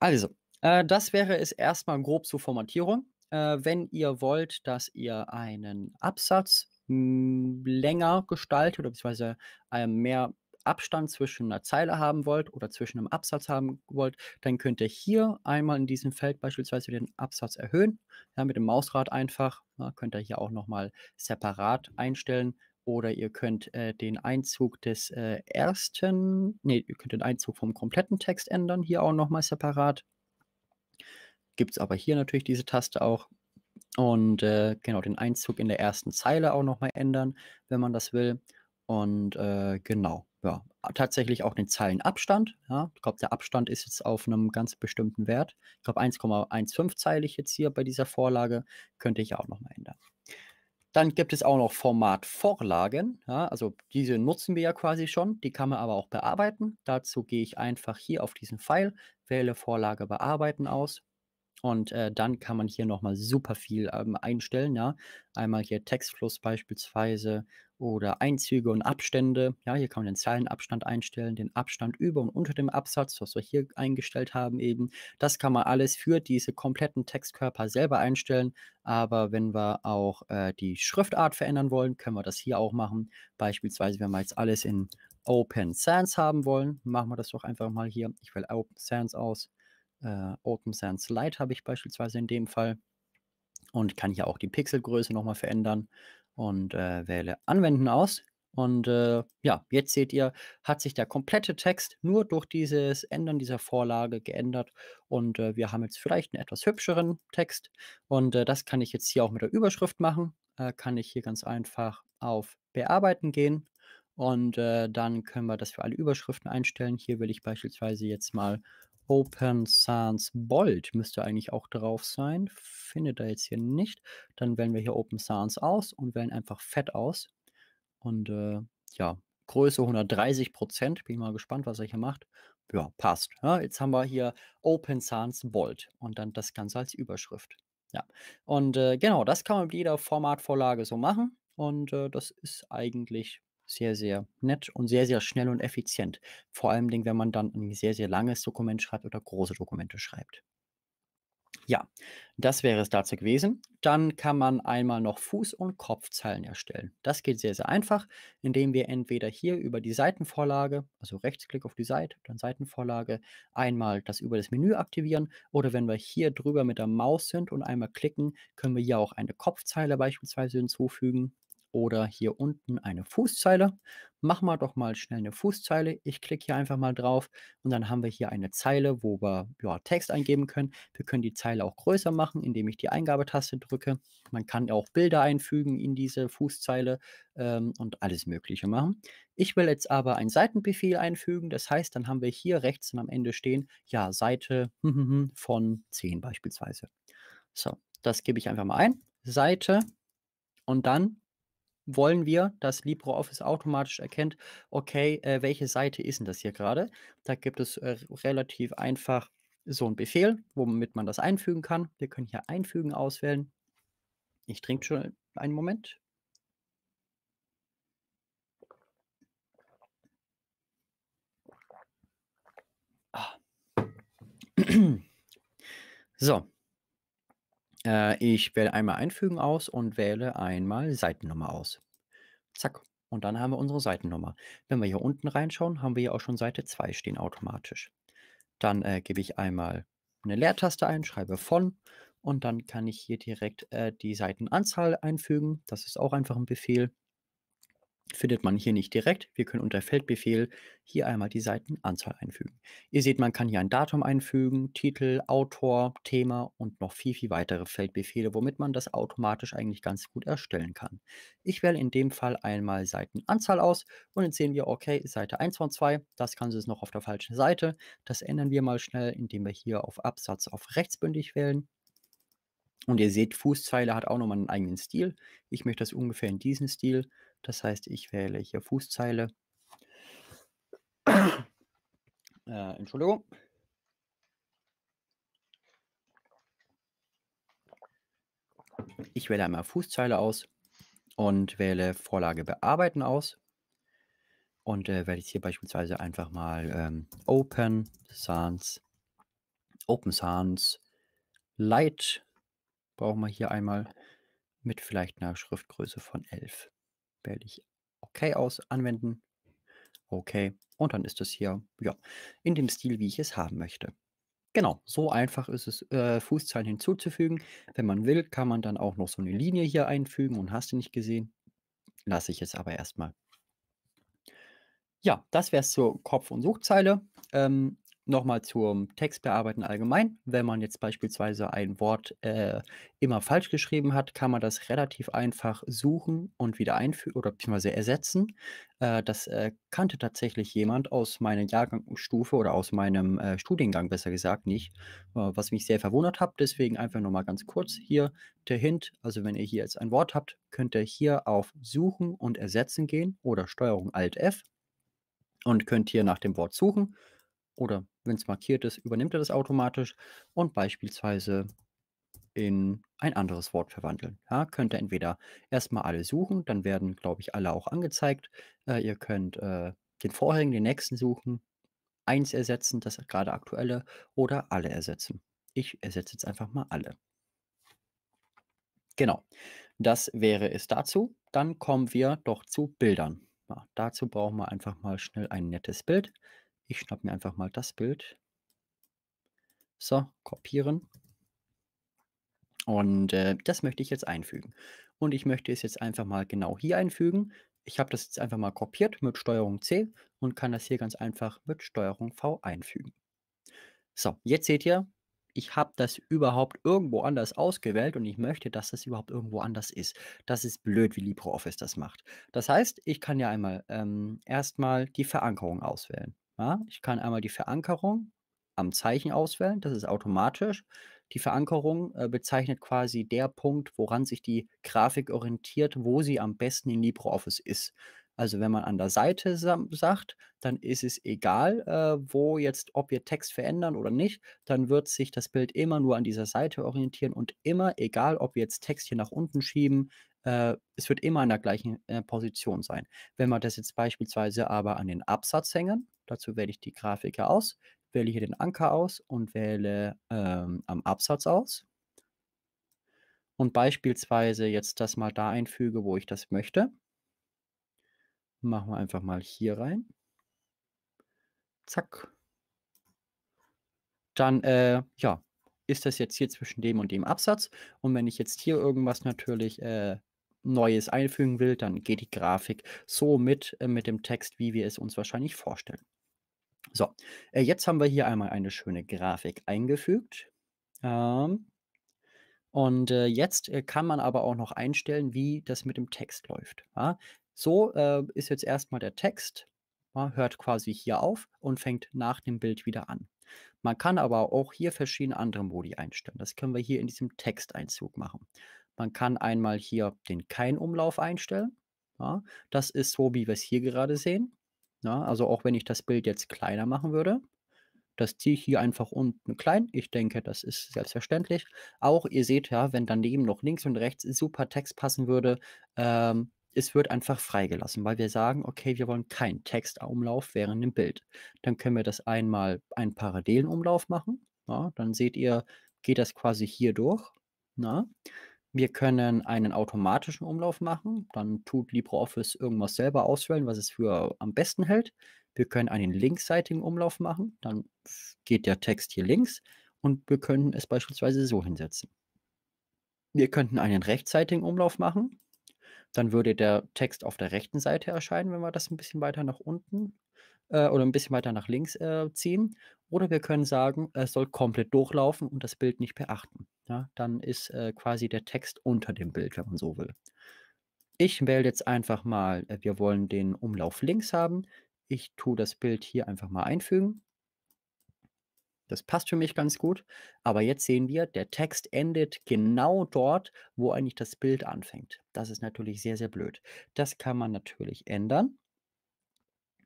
Also, äh, das wäre es erstmal grob zur Formatierung. Äh, wenn ihr wollt, dass ihr einen Absatz mh, hm, länger gestaltet oder beziehungsweise äh, mehr Abstand zwischen einer Zeile haben wollt oder zwischen einem Absatz haben wollt, dann könnt ihr hier einmal in diesem Feld beispielsweise den Absatz erhöhen. Ja, mit dem Mausrad einfach. Ja, ne, könnt ihr hier auch nochmal separat einstellen. Oder ihr könnt äh, den Einzug des äh, ersten, nee, ihr könnt den Einzug vom kompletten Text ändern, hier auch nochmal separat gibt es aber hier natürlich diese Taste auch. Und äh, genau, den Einzug in der ersten Zeile auch nochmal ändern, wenn man das will. Und äh, genau, ja, tatsächlich auch den Zeilenabstand. Ja. Ich glaube, der Abstand ist jetzt auf einem ganz bestimmten Wert. Ich glaube, 1,15 zeile ich jetzt hier bei dieser Vorlage, könnte ich auch nochmal ändern. Dann gibt es auch noch Formatvorlagen. Ja, also diese nutzen wir ja quasi schon, die kann man aber auch bearbeiten. Dazu gehe ich einfach hier auf diesen Pfeil, wähle Vorlage bearbeiten aus und äh, dann kann man hier nochmal super viel ähm, einstellen. Ja? Einmal hier Textfluss beispielsweise oder Einzüge und Abstände. Ja, hier kann man den Zeilenabstand einstellen, den Abstand über und unter dem Absatz, was wir hier eingestellt haben eben. Das kann man alles für diese kompletten Textkörper selber einstellen. Aber wenn wir auch äh, die Schriftart verändern wollen, können wir das hier auch machen. Beispielsweise, wenn wir jetzt alles in Open Sans haben wollen, machen wir das doch einfach mal hier. Ich will Open Sans aus äh, Open Sans Lite habe ich beispielsweise in dem Fall und kann hier auch die Pixelgröße nochmal verändern und äh, wähle Anwenden aus. Und äh, ja, jetzt seht ihr, hat sich der komplette Text nur durch dieses Ändern dieser Vorlage geändert. Und äh, wir haben jetzt vielleicht einen etwas hübscheren Text. Und äh, das kann ich jetzt hier auch mit der Überschrift machen. Äh, kann ich hier ganz einfach auf Bearbeiten gehen. Und äh, dann können wir das für alle Überschriften einstellen. Hier will ich beispielsweise jetzt mal Open Sans Bold müsste eigentlich auch drauf sein. Findet er jetzt hier nicht. Dann wählen wir hier Open Sans aus und wählen einfach Fett aus. Und äh, ja, Größe 130 Prozent. Bin ich mal gespannt, was er hier macht. Ja, passt. Ja, ne? jetzt haben wir hier Open Sans Bold und dann das Ganze als Überschrift. Ja, und äh, genau, das kann man mit jeder Formatvorlage so machen. Und äh, das ist eigentlich sehr, sehr nett und sehr, sehr schnell und effizient. Vor allem, wenn man dann ein sehr, sehr langes Dokument schreibt oder große Dokumente schreibt. Ja, das wäre es dazu gewesen. Dann kann man einmal noch Fuß- und Kopfzeilen erstellen. Das geht sehr, sehr einfach, indem wir entweder hier über die Seitenvorlage, also Rechtsklick auf die Seite, dann Seitenvorlage, einmal das über das Menü aktivieren oder wenn wir hier drüber mit der Maus sind und einmal klicken, können wir hier auch eine Kopfzeile beispielsweise hinzufügen oder hier unten eine Fußzeile. Machen wir doch mal schnell eine Fußzeile. Ich klicke hier einfach mal drauf und dann haben wir hier eine Zeile, wo wir ja, Text eingeben können. Wir können die Zeile auch größer machen, indem ich die Eingabetaste drücke. Man kann auch Bilder einfügen in diese Fußzeile ähm, und alles Mögliche machen. Ich will jetzt aber einen Seitenbefehl einfügen. Das heißt, dann haben wir hier rechts am Ende stehen, ja, Seite von 10 beispielsweise. So, das gebe ich einfach mal ein. Seite und dann wollen wir, dass LibreOffice automatisch erkennt, okay, äh, welche Seite ist denn das hier gerade? Da gibt es äh, relativ einfach so einen Befehl, womit man das einfügen kann. Wir können hier einfügen auswählen. Ich trinke schon einen Moment. Ah. So, äh, ich wähle einmal einfügen aus und wähle einmal Seitennummer aus. Zack. Und dann haben wir unsere Seitennummer. Wenn wir hier unten reinschauen, haben wir hier auch schon Seite 2 stehen automatisch. Dann äh, gebe ich einmal eine Leertaste ein, schreibe von und dann kann ich hier direkt äh, die Seitenanzahl einfügen. Das ist auch einfach ein Befehl findet man hier nicht direkt. Wir können unter Feldbefehl hier einmal die Seitenanzahl einfügen. Ihr seht, man kann hier ein Datum einfügen, Titel, Autor, Thema und noch viel, viel weitere Feldbefehle, womit man das automatisch eigentlich ganz gut erstellen kann. Ich wähle in dem Fall einmal Seitenanzahl aus und jetzt sehen wir, okay, Seite 1 von 2, das Ganze ist noch auf der falschen Seite. Das ändern wir mal schnell, indem wir hier auf Absatz auf rechtsbündig wählen. Und ihr seht, Fußzeile hat auch nochmal einen eigenen Stil. Ich möchte das ungefähr in diesen Stil das heißt, ich wähle hier Fußzeile. äh, Entschuldigung. Ich wähle einmal Fußzeile aus und wähle Vorlage bearbeiten aus. Und äh, werde ich hier beispielsweise einfach mal ähm, Open Sans, Open Sans Light brauchen wir hier einmal mit vielleicht einer Schriftgröße von 11 wähle ich OK aus, anwenden, OK. Und dann ist es hier ja, in dem Stil, wie ich es haben möchte. Genau, so einfach ist es, äh, Fußzeilen hinzuzufügen. Wenn man will, kann man dann auch noch so eine Linie hier einfügen und hast du nicht gesehen. Lasse ich es aber erstmal. Ja, das wäre es zur Kopf- und Suchzeile. Ähm, Nochmal zum Textbearbeiten allgemein. Wenn man jetzt beispielsweise ein Wort äh, immer falsch geschrieben hat, kann man das relativ einfach suchen und wieder einfügen oder beziehungsweise ersetzen. Äh, das äh, kannte tatsächlich jemand aus meiner Jahrgangsstufe oder aus meinem äh, Studiengang, besser gesagt, nicht. Äh, was mich sehr verwundert hat. Deswegen einfach nochmal ganz kurz hier der Hint. Also, wenn ihr hier jetzt ein Wort habt, könnt ihr hier auf Suchen und Ersetzen gehen oder Steuerung Alt F und könnt hier nach dem Wort suchen oder wenn es markiert ist, übernimmt er das automatisch und beispielsweise in ein anderes Wort verwandeln. Ja, könnt ihr entweder erstmal alle suchen, dann werden, glaube ich, alle auch angezeigt. Äh, ihr könnt äh, den vorherigen, den nächsten suchen, eins ersetzen, das gerade aktuelle, oder alle ersetzen. Ich ersetze jetzt einfach mal alle. Genau, das wäre es dazu. Dann kommen wir doch zu Bildern. Ja, dazu brauchen wir einfach mal schnell ein nettes Bild. Ich schnapp mir einfach mal das Bild. So, kopieren. Und äh, das möchte ich jetzt einfügen. Und ich möchte es jetzt einfach mal genau hier einfügen. Ich habe das jetzt einfach mal kopiert mit Steuerung C und kann das hier ganz einfach mit Steuerung V einfügen. So, jetzt seht ihr, ich habe das überhaupt irgendwo anders ausgewählt und ich möchte, dass das überhaupt irgendwo anders ist. Das ist blöd, wie LibreOffice das macht. Das heißt, ich kann ja einmal ähm, erstmal die Verankerung auswählen. Ja, ich kann einmal die Verankerung am Zeichen auswählen, das ist automatisch. Die Verankerung äh, bezeichnet quasi der Punkt, woran sich die Grafik orientiert, wo sie am besten in LibreOffice ist. Also wenn man an der Seite sagt, dann ist es egal, äh, wo jetzt, ob wir Text verändern oder nicht, dann wird sich das Bild immer nur an dieser Seite orientieren und immer, egal ob wir jetzt Text hier nach unten schieben, äh, es wird immer an der gleichen äh, Position sein. Wenn wir das jetzt beispielsweise aber an den Absatz hängen, Dazu wähle ich die Grafiker aus, wähle hier den Anker aus und wähle ähm, am Absatz aus. Und beispielsweise jetzt das mal da einfüge, wo ich das möchte. Machen wir einfach mal hier rein. Zack. Dann, äh, ja, ist das jetzt hier zwischen dem und dem Absatz. Und wenn ich jetzt hier irgendwas natürlich äh, Neues einfügen will, dann geht die Grafik so mit, äh, mit dem Text, wie wir es uns wahrscheinlich vorstellen. So, äh, jetzt haben wir hier einmal eine schöne Grafik eingefügt. Ähm, und äh, jetzt äh, kann man aber auch noch einstellen, wie das mit dem Text läuft. So ist jetzt erstmal der Text, hört quasi hier auf und fängt nach dem Bild wieder an. Man kann aber auch hier verschiedene andere Modi einstellen. Das können wir hier in diesem Texteinzug machen. Man kann einmal hier den Keinumlauf einstellen. Ja? Das ist so, wie wir es hier gerade sehen. Ja, ne? also auch wenn ich das Bild jetzt kleiner machen würde, das ziehe ich hier einfach unten klein. Ich denke, das ist selbstverständlich. Auch ihr seht ja, wenn daneben noch links und rechts super Text passen würde, ähm, es wird einfach freigelassen, weil wir sagen, okay, wir wollen keinen Textumlauf während dem Bild. Dann können wir das einmal einen parallelen Umlauf machen. Ja, dann seht ihr, geht das quasi hier durch. Na? Ne? Wir können einen automatischen Umlauf machen. Dann tut LibreOffice irgendwas selber auswählen, was es für am besten hält. Wir können einen linksseitigen Umlauf machen. Dann geht der Text hier links und wir können es beispielsweise so hinsetzen. Wir könnten einen rechtsseitigen Umlauf machen. Dann würde der Text auf der rechten Seite erscheinen, wenn wir das ein bisschen weiter nach unten äh, oder ein bisschen weiter nach links äh, ziehen. Oder wir können sagen, es soll komplett durchlaufen und das Bild nicht beachten. Ja, dann ist äh, quasi der Text unter dem Bild, wenn man so will. Ich wähle jetzt einfach mal, äh, wir wollen den Umlauf links haben. Ich tue das Bild hier einfach mal einfügen. Das passt für mich ganz gut. Aber jetzt sehen wir, der Text endet genau dort, wo eigentlich das Bild anfängt. Das ist natürlich sehr, sehr blöd. Das kann man natürlich ändern.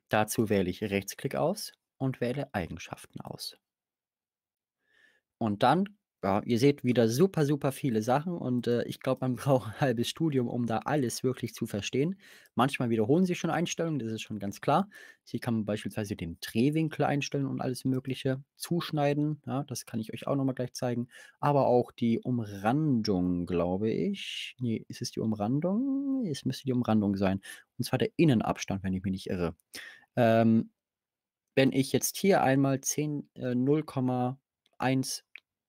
Dazu wähle ich Rechtsklick aus und wähle Eigenschaften aus. Und dann ja, ihr seht wieder super, super viele Sachen und äh, ich glaube, man braucht ein halbes Studium, um da alles wirklich zu verstehen. Manchmal wiederholen sich schon Einstellungen, das ist schon ganz klar. Hier kann man beispielsweise den Drehwinkel einstellen und alles Mögliche zuschneiden. Ja, das kann ich euch auch nochmal gleich zeigen. Aber auch die Umrandung, glaube ich. Nee, ist es die Umrandung? Es müsste die Umrandung sein. Und zwar der Innenabstand, wenn ich mich nicht irre. Ähm, wenn ich jetzt hier einmal 10, äh, 0,1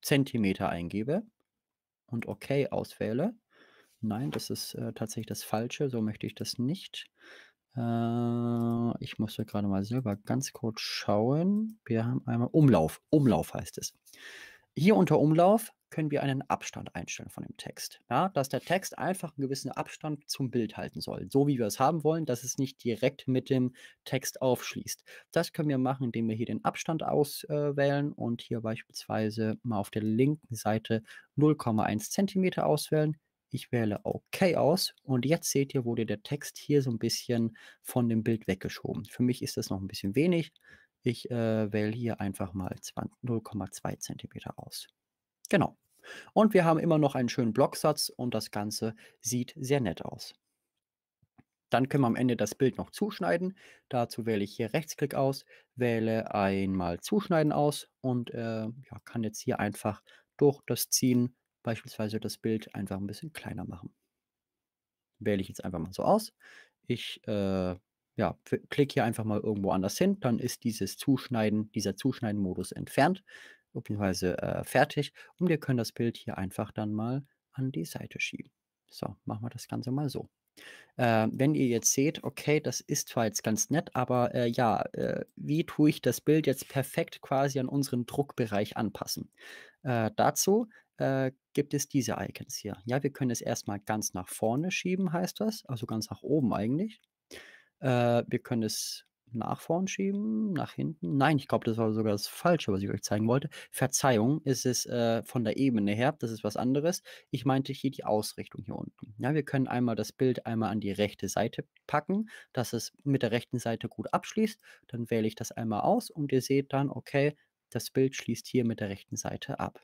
Zentimeter eingebe und OK auswähle. Nein, das ist äh, tatsächlich das Falsche, so möchte ich das nicht. Äh, ich musste gerade mal selber ganz kurz schauen. Wir haben einmal Umlauf. Umlauf heißt es. Hier unter Umlauf können wir einen Abstand einstellen von dem Text. Ja, dass der Text einfach einen gewissen Abstand zum Bild halten soll, so wie wir es haben wollen, dass es nicht direkt mit dem Text aufschließt. Das können wir machen, indem wir hier den Abstand auswählen und hier beispielsweise mal auf der linken Seite 0,1 cm auswählen. Ich wähle OK aus und jetzt seht ihr, wurde der Text hier so ein bisschen von dem Bild weggeschoben. Für mich ist das noch ein bisschen wenig. Ich äh, wähle hier einfach mal 0,2 cm aus. Genau. Und wir haben immer noch einen schönen Blocksatz und das Ganze sieht sehr nett aus. Dann können wir am Ende das Bild noch zuschneiden. Dazu wähle ich hier Rechtsklick aus, wähle einmal Zuschneiden aus und äh, ja, kann jetzt hier einfach durch das Ziehen beispielsweise das Bild einfach ein bisschen kleiner machen. Wähle ich jetzt einfach mal so aus. Ich äh, ja, klicke hier einfach mal irgendwo anders hin, dann ist dieses Zuschneiden, dieser Zuschneiden-Modus entfernt bzw. Äh, fertig und wir können das Bild hier einfach dann mal an die Seite schieben. So, machen wir das Ganze mal so. Äh, wenn ihr jetzt seht, okay, das ist zwar jetzt ganz nett, aber äh, ja, äh, wie tue ich das Bild jetzt perfekt quasi an unseren Druckbereich anpassen? Äh, dazu äh, gibt es diese Icons hier. Ja, wir können es erstmal ganz nach vorne schieben, heißt das, also ganz nach oben eigentlich. Äh, wir können es nach vorn schieben, nach hinten. Nein, ich glaube, das war sogar das Falsche, was ich euch zeigen wollte. Verzeihung, ist es äh, von der Ebene her, das ist was anderes. Ich meinte hier die Ausrichtung hier unten. Ja, wir können einmal das Bild einmal an die rechte Seite packen, dass es mit der rechten Seite gut abschließt. Dann wähle ich das einmal aus und ihr seht dann, okay, das Bild schließt hier mit der rechten Seite ab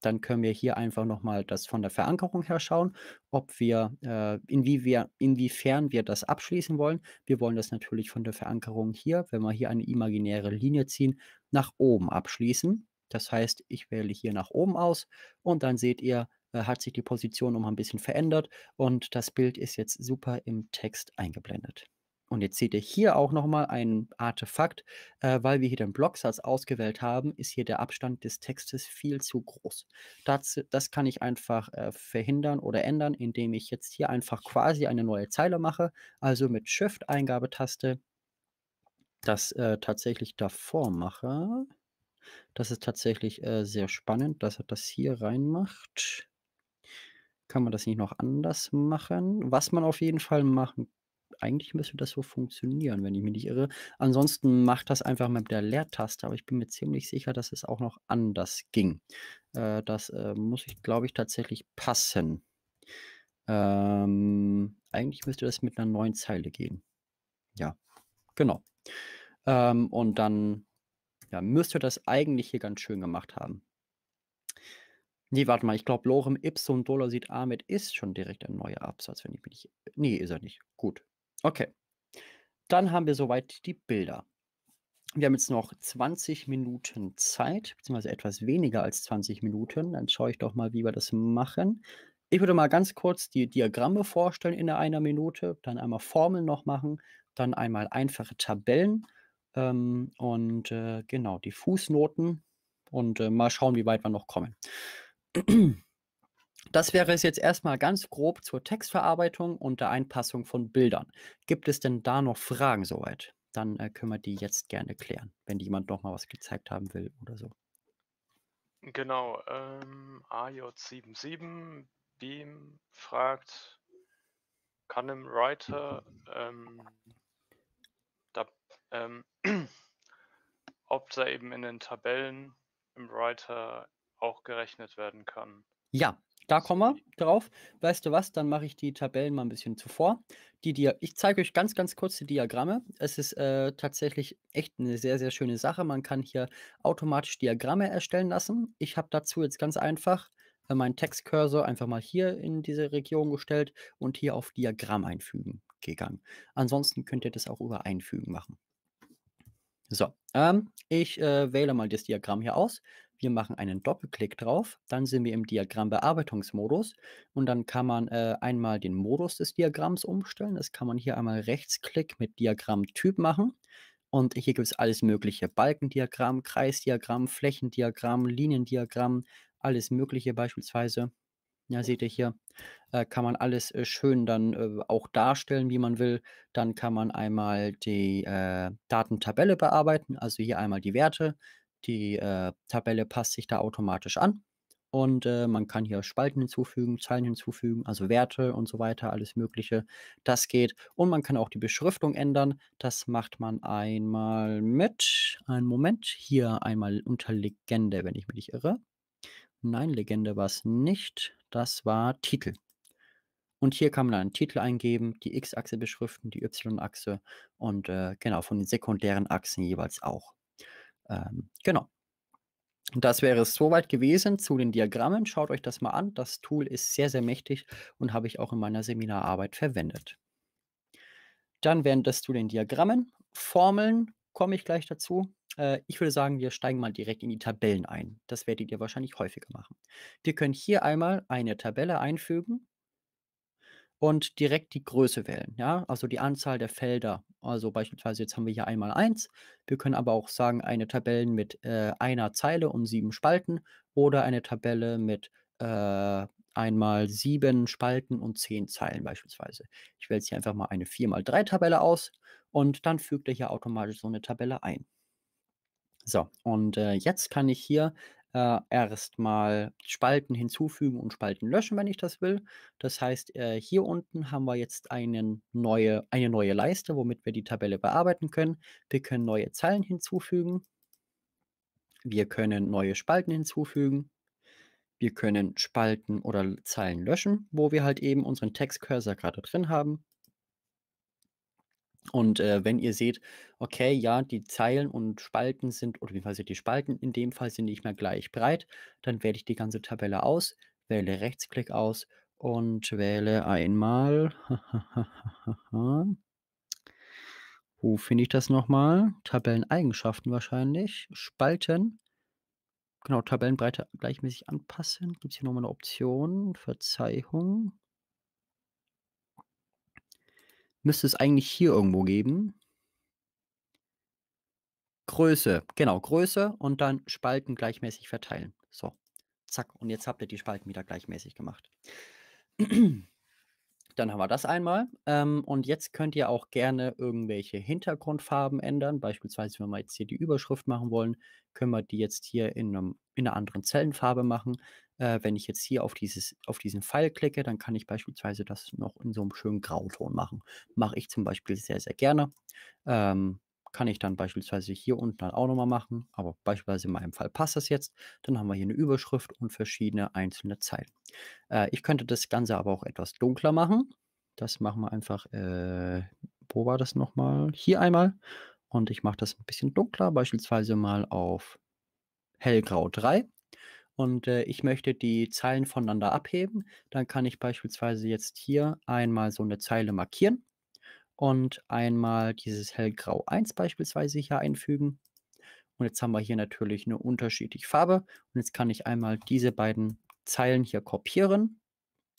dann können wir hier einfach nochmal das von der Verankerung her schauen, ob wir, äh, inwie wir, inwiefern wir das abschließen wollen. Wir wollen das natürlich von der Verankerung hier, wenn wir hier eine imaginäre Linie ziehen, nach oben abschließen. Das heißt, ich wähle hier nach oben aus und dann seht ihr, äh, hat sich die Position um ein bisschen verändert und das Bild ist jetzt super im Text eingeblendet. Und jetzt seht ihr hier auch nochmal ein Artefakt, äh, weil wir hier den Blocksatz ausgewählt haben, ist hier der Abstand des Textes viel zu groß. Das, das kann ich einfach äh, verhindern oder ändern, indem ich jetzt hier einfach quasi eine neue Zeile mache, also mit Shift-Eingabetaste das äh, tatsächlich davor mache. Das ist tatsächlich äh, sehr spannend, dass er das hier reinmacht. Kann man das nicht noch anders machen? Was man auf jeden Fall machen eigentlich müsste das so funktionieren, wenn ich mich nicht irre. Ansonsten macht das einfach mit der Leertaste, aber ich bin mir ziemlich sicher, dass es auch noch anders ging. Äh, das äh, muss ich, glaube ich, tatsächlich passen. Ähm, eigentlich müsste das mit einer neuen Zeile gehen. Ja, genau. Ähm, und dann ja, müsste das eigentlich hier ganz schön gemacht haben. Nee, warte mal, ich glaube, Lorem Ipsum Dolor sieht A ist schon direkt ein neuer Absatz, wenn ich mich nicht. Nee, ist er nicht. Gut. Okay. Dann haben wir soweit die Bilder. Wir haben jetzt noch 20 Minuten Zeit, beziehungsweise etwas weniger als 20 Minuten. Dann schaue ich doch mal, wie wir das machen. Ich würde mal ganz kurz die Diagramme vorstellen in einer Minute, dann einmal Formeln noch machen, dann einmal einfache Tabellen ähm, und äh, genau die Fußnoten und äh, mal schauen, wie weit wir noch kommen. Das wäre es jetzt erstmal ganz grob zur Textverarbeitung und der Einpassung von Bildern. Gibt es denn da noch Fragen soweit? Dann äh, können wir die jetzt gerne klären, wenn jemand nochmal was gezeigt haben will oder so. Genau, ähm, AJ77, Beam fragt, kann im Writer ähm, da, ähm, ob da eben in den Tabellen im Writer auch gerechnet werden kann. Ja, da kommen wir drauf. Weißt du was? Dann mache ich die Tabellen mal ein bisschen zuvor. Die Dia ich zeige euch ganz, ganz kurz die Diagramme. Es ist äh, tatsächlich echt eine sehr, sehr schöne Sache. Man kann hier automatisch Diagramme erstellen lassen. Ich habe dazu jetzt ganz einfach äh, meinen Textcursor einfach mal hier in diese Region gestellt und hier auf Diagramm einfügen gegangen. Ansonsten könnt ihr das auch über Einfügen machen. So, ähm, ich äh, wähle mal das Diagramm hier aus. Wir machen einen Doppelklick drauf, dann sind wir im Diagrammbearbeitungsmodus und dann kann man äh, einmal den Modus des Diagramms umstellen. Das kann man hier einmal Rechtsklick mit Diagrammtyp machen. Und hier gibt es alles mögliche. Balkendiagramm, Kreisdiagramm, Flächendiagramm, Liniendiagramm, alles mögliche beispielsweise. Ja, seht ihr hier, äh, kann man alles äh, schön dann äh, auch darstellen, wie man will. Dann kann man einmal die äh, Datentabelle bearbeiten, also hier einmal die Werte. Die äh, Tabelle passt sich da automatisch an. Und äh, man kann hier Spalten hinzufügen, Zeilen hinzufügen, also Werte und so weiter, alles Mögliche. Das geht. Und man kann auch die Beschriftung ändern. Das macht man einmal mit. Einen Moment. Hier einmal unter Legende, wenn ich mich nicht irre. Nein, Legende war es nicht. Das war Titel. Und hier kann man einen Titel eingeben, die X-Achse beschriften, die Y-Achse und äh, genau von den sekundären Achsen jeweils auch. Ähm, genau. das wäre es soweit gewesen zu den Diagrammen. Schaut euch das mal an. Das Tool ist sehr, sehr mächtig und habe ich auch in meiner Seminararbeit verwendet. Dann wären das zu den Diagrammen. Formeln komme ich gleich dazu. Äh, ich würde sagen, wir steigen mal direkt in die Tabellen ein. Das werdet ihr wahrscheinlich häufiger machen. Wir können hier einmal eine Tabelle einfügen und direkt die Größe wählen, ja, also die Anzahl der Felder. Also beispielsweise jetzt haben wir hier einmal eins. Wir können aber auch sagen, eine Tabelle mit äh, einer Zeile und sieben Spalten oder eine Tabelle mit äh, einmal sieben Spalten und zehn Zeilen beispielsweise. Ich wähle jetzt hier einfach mal eine 4x3-Tabelle aus und dann fügt er hier automatisch so eine Tabelle ein. So, und äh, jetzt kann ich hier äh, erstmal Spalten hinzufügen und Spalten löschen, wenn ich das will. Das heißt, äh, hier unten haben wir jetzt einen neue, eine neue Leiste, womit wir die Tabelle bearbeiten können. Wir können neue Zeilen hinzufügen. Wir können neue Spalten hinzufügen. Wir können Spalten oder Zeilen löschen, wo wir halt eben unseren Textcursor gerade drin haben. Und äh, wenn ihr seht, okay, ja, die Zeilen und Spalten sind, oder wie jedenfalls die Spalten in dem Fall sind nicht mehr gleich breit, dann wähle ich die ganze Tabelle aus, wähle Rechtsklick aus und wähle einmal. Wo finde ich das nochmal? Tabelleneigenschaften wahrscheinlich. Spalten. Genau, Tabellenbreite gleichmäßig anpassen. Gibt es hier nochmal eine Option? Verzeihung müsste es eigentlich hier irgendwo geben. Größe, genau, Größe und dann Spalten gleichmäßig verteilen. So, zack. Und jetzt habt ihr die Spalten wieder gleichmäßig gemacht. Dann haben wir das einmal. Ähm, und jetzt könnt ihr auch gerne irgendwelche Hintergrundfarben ändern. Beispielsweise, wenn wir jetzt hier die Überschrift machen wollen, können wir die jetzt hier in, einem, in einer anderen Zellenfarbe machen. Äh, wenn ich jetzt hier auf, dieses, auf diesen Pfeil klicke, dann kann ich beispielsweise das noch in so einem schönen Grauton machen. Mache ich zum Beispiel sehr, sehr gerne. Ähm, kann ich dann beispielsweise hier unten dann halt auch nochmal machen, aber beispielsweise in meinem Fall passt das jetzt. Dann haben wir hier eine Überschrift und verschiedene einzelne Zeilen. Äh, ich könnte das Ganze aber auch etwas dunkler machen. Das machen wir einfach, äh, wo war das nochmal? Hier einmal. Und ich mache das ein bisschen dunkler, beispielsweise mal auf hellgrau 3 und äh, ich möchte die Zeilen voneinander abheben, dann kann ich beispielsweise jetzt hier einmal so eine Zeile markieren und einmal dieses hellgrau 1 beispielsweise hier einfügen. Und jetzt haben wir hier natürlich eine unterschiedliche Farbe. Und jetzt kann ich einmal diese beiden Zeilen hier kopieren.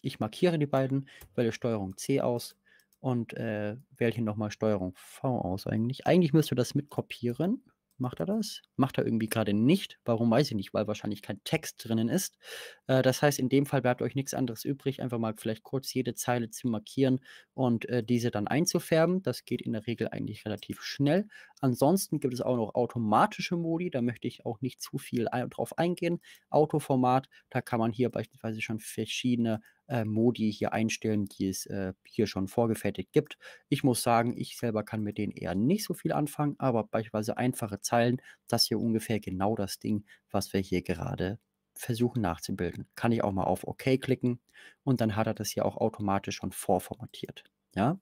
Ich markiere die beiden, wähle Steuerung C aus und äh, wähle hier nochmal Steuerung V aus eigentlich. Eigentlich müsste das mit kopieren. Macht er das? Macht er irgendwie gerade nicht. Warum weiß ich nicht, weil wahrscheinlich kein Text drinnen ist. Äh, das heißt, in dem Fall bleibt euch nichts anderes übrig, einfach mal vielleicht kurz jede Zeile zu markieren und äh, diese dann einzufärben. Das geht in der Regel eigentlich relativ schnell. Ansonsten gibt es auch noch automatische Modi, da möchte ich auch nicht zu viel ein drauf eingehen. Autoformat, da kann man hier beispielsweise schon verschiedene äh, Modi hier einstellen, die es äh, hier schon vorgefertigt gibt. Ich muss sagen, ich selber kann mit denen eher nicht so viel anfangen, aber beispielsweise einfache Zeilen, das hier ungefähr genau das Ding, was wir hier gerade versuchen nachzubilden. Kann ich auch mal auf OK klicken und dann hat er das hier auch automatisch schon vorformatiert. Ja,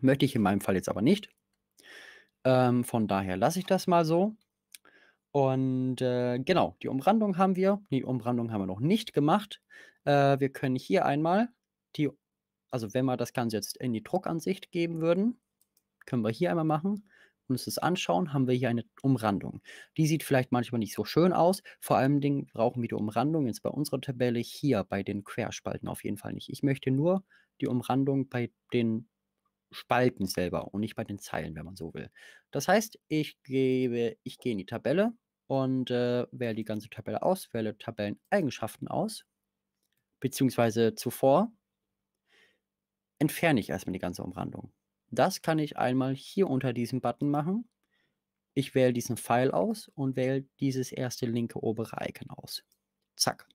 möchte ich in meinem Fall jetzt aber nicht. Ähm, von daher lasse ich das mal so. Und äh, genau, die Umrandung haben wir. Die Umrandung haben wir noch nicht gemacht. Äh, wir können hier einmal die, also wenn wir das Ganze jetzt in die Druckansicht geben würden, können wir hier einmal machen und uns das anschauen, haben wir hier eine Umrandung. Die sieht vielleicht manchmal nicht so schön aus. Vor allen Dingen brauchen wir die Umrandung jetzt bei unserer Tabelle hier bei den Querspalten auf jeden Fall nicht. Ich möchte nur die Umrandung bei den Spalten selber und nicht bei den Zeilen, wenn man so will. Das heißt, ich gebe, ich gehe in die Tabelle und äh, wähle die ganze Tabelle aus, wähle Tabelleneigenschaften aus beziehungsweise zuvor, entferne ich erstmal die ganze Umrandung. Das kann ich einmal hier unter diesem Button machen. Ich wähle diesen Pfeil aus und wähle dieses erste linke obere Icon aus. Zack.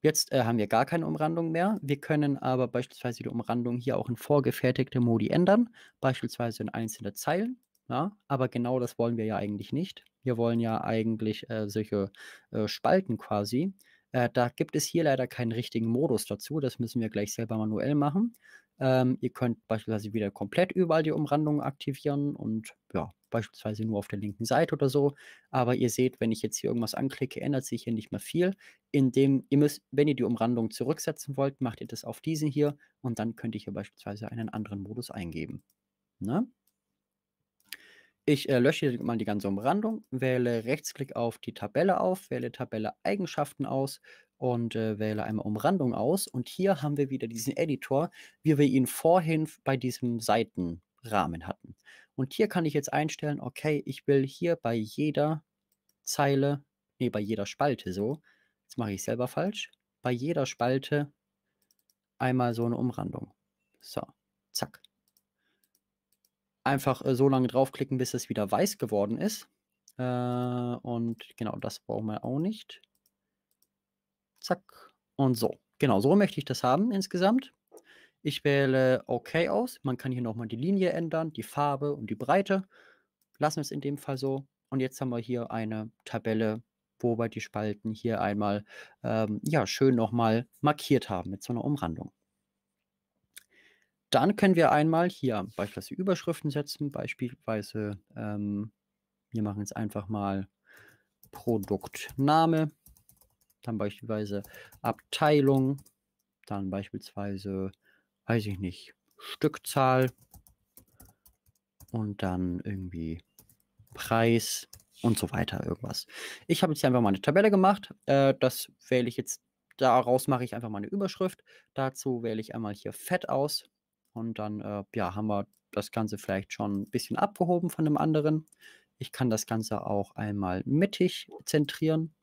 Jetzt äh, haben wir gar keine Umrandung mehr. Wir können aber beispielsweise die Umrandung hier auch in vorgefertigte Modi ändern, beispielsweise in einzelne Zeilen. Ja, aber genau das wollen wir ja eigentlich nicht. Wir wollen ja eigentlich äh, solche äh, Spalten quasi äh, da gibt es hier leider keinen richtigen Modus dazu. Das müssen wir gleich selber manuell machen. Ähm, ihr könnt beispielsweise wieder komplett überall die Umrandungen aktivieren und ja, beispielsweise nur auf der linken Seite oder so. Aber ihr seht, wenn ich jetzt hier irgendwas anklicke, ändert sich hier nicht mehr viel. Indem ihr müsst, wenn ihr die Umrandung zurücksetzen wollt, macht ihr das auf diesen hier und dann könnt ihr hier beispielsweise einen anderen Modus eingeben. Ne? Ich äh, lösche mal die ganze Umrandung, wähle Rechtsklick auf die Tabelle auf, wähle Tabelle Eigenschaften aus und äh, wähle einmal Umrandung aus. Und hier haben wir wieder diesen Editor, wie wir ihn vorhin bei diesem Seitenrahmen hatten. Und hier kann ich jetzt einstellen, okay, ich will hier bei jeder Zeile, nee, bei jeder Spalte so, jetzt mache ich selber falsch, bei jeder Spalte einmal so eine Umrandung. So, zack einfach äh, so lange draufklicken, bis es wieder weiß geworden ist. Äh, und genau, das brauchen wir auch nicht. Zack. Und so. Genau, so möchte ich das haben insgesamt. Ich wähle OK aus. Man kann hier nochmal die Linie ändern, die Farbe und die Breite. Lassen wir es in dem Fall so. Und jetzt haben wir hier eine Tabelle, wo wir die Spalten hier einmal ähm, ja, schön nochmal markiert haben mit so einer Umrandung. Dann können wir einmal hier beispielsweise Überschriften setzen, beispielsweise, ähm, wir machen jetzt einfach mal Produktname, dann beispielsweise Abteilung, dann beispielsweise, weiß ich nicht, Stückzahl und dann irgendwie Preis und so weiter irgendwas. Ich habe jetzt einfach mal eine Tabelle gemacht. Äh, das wähle ich jetzt, daraus mache ich einfach mal eine Überschrift. Dazu wähle ich einmal hier Fett aus. Und dann äh, ja, haben wir das Ganze vielleicht schon ein bisschen abgehoben von dem anderen. Ich kann das Ganze auch einmal mittig zentrieren.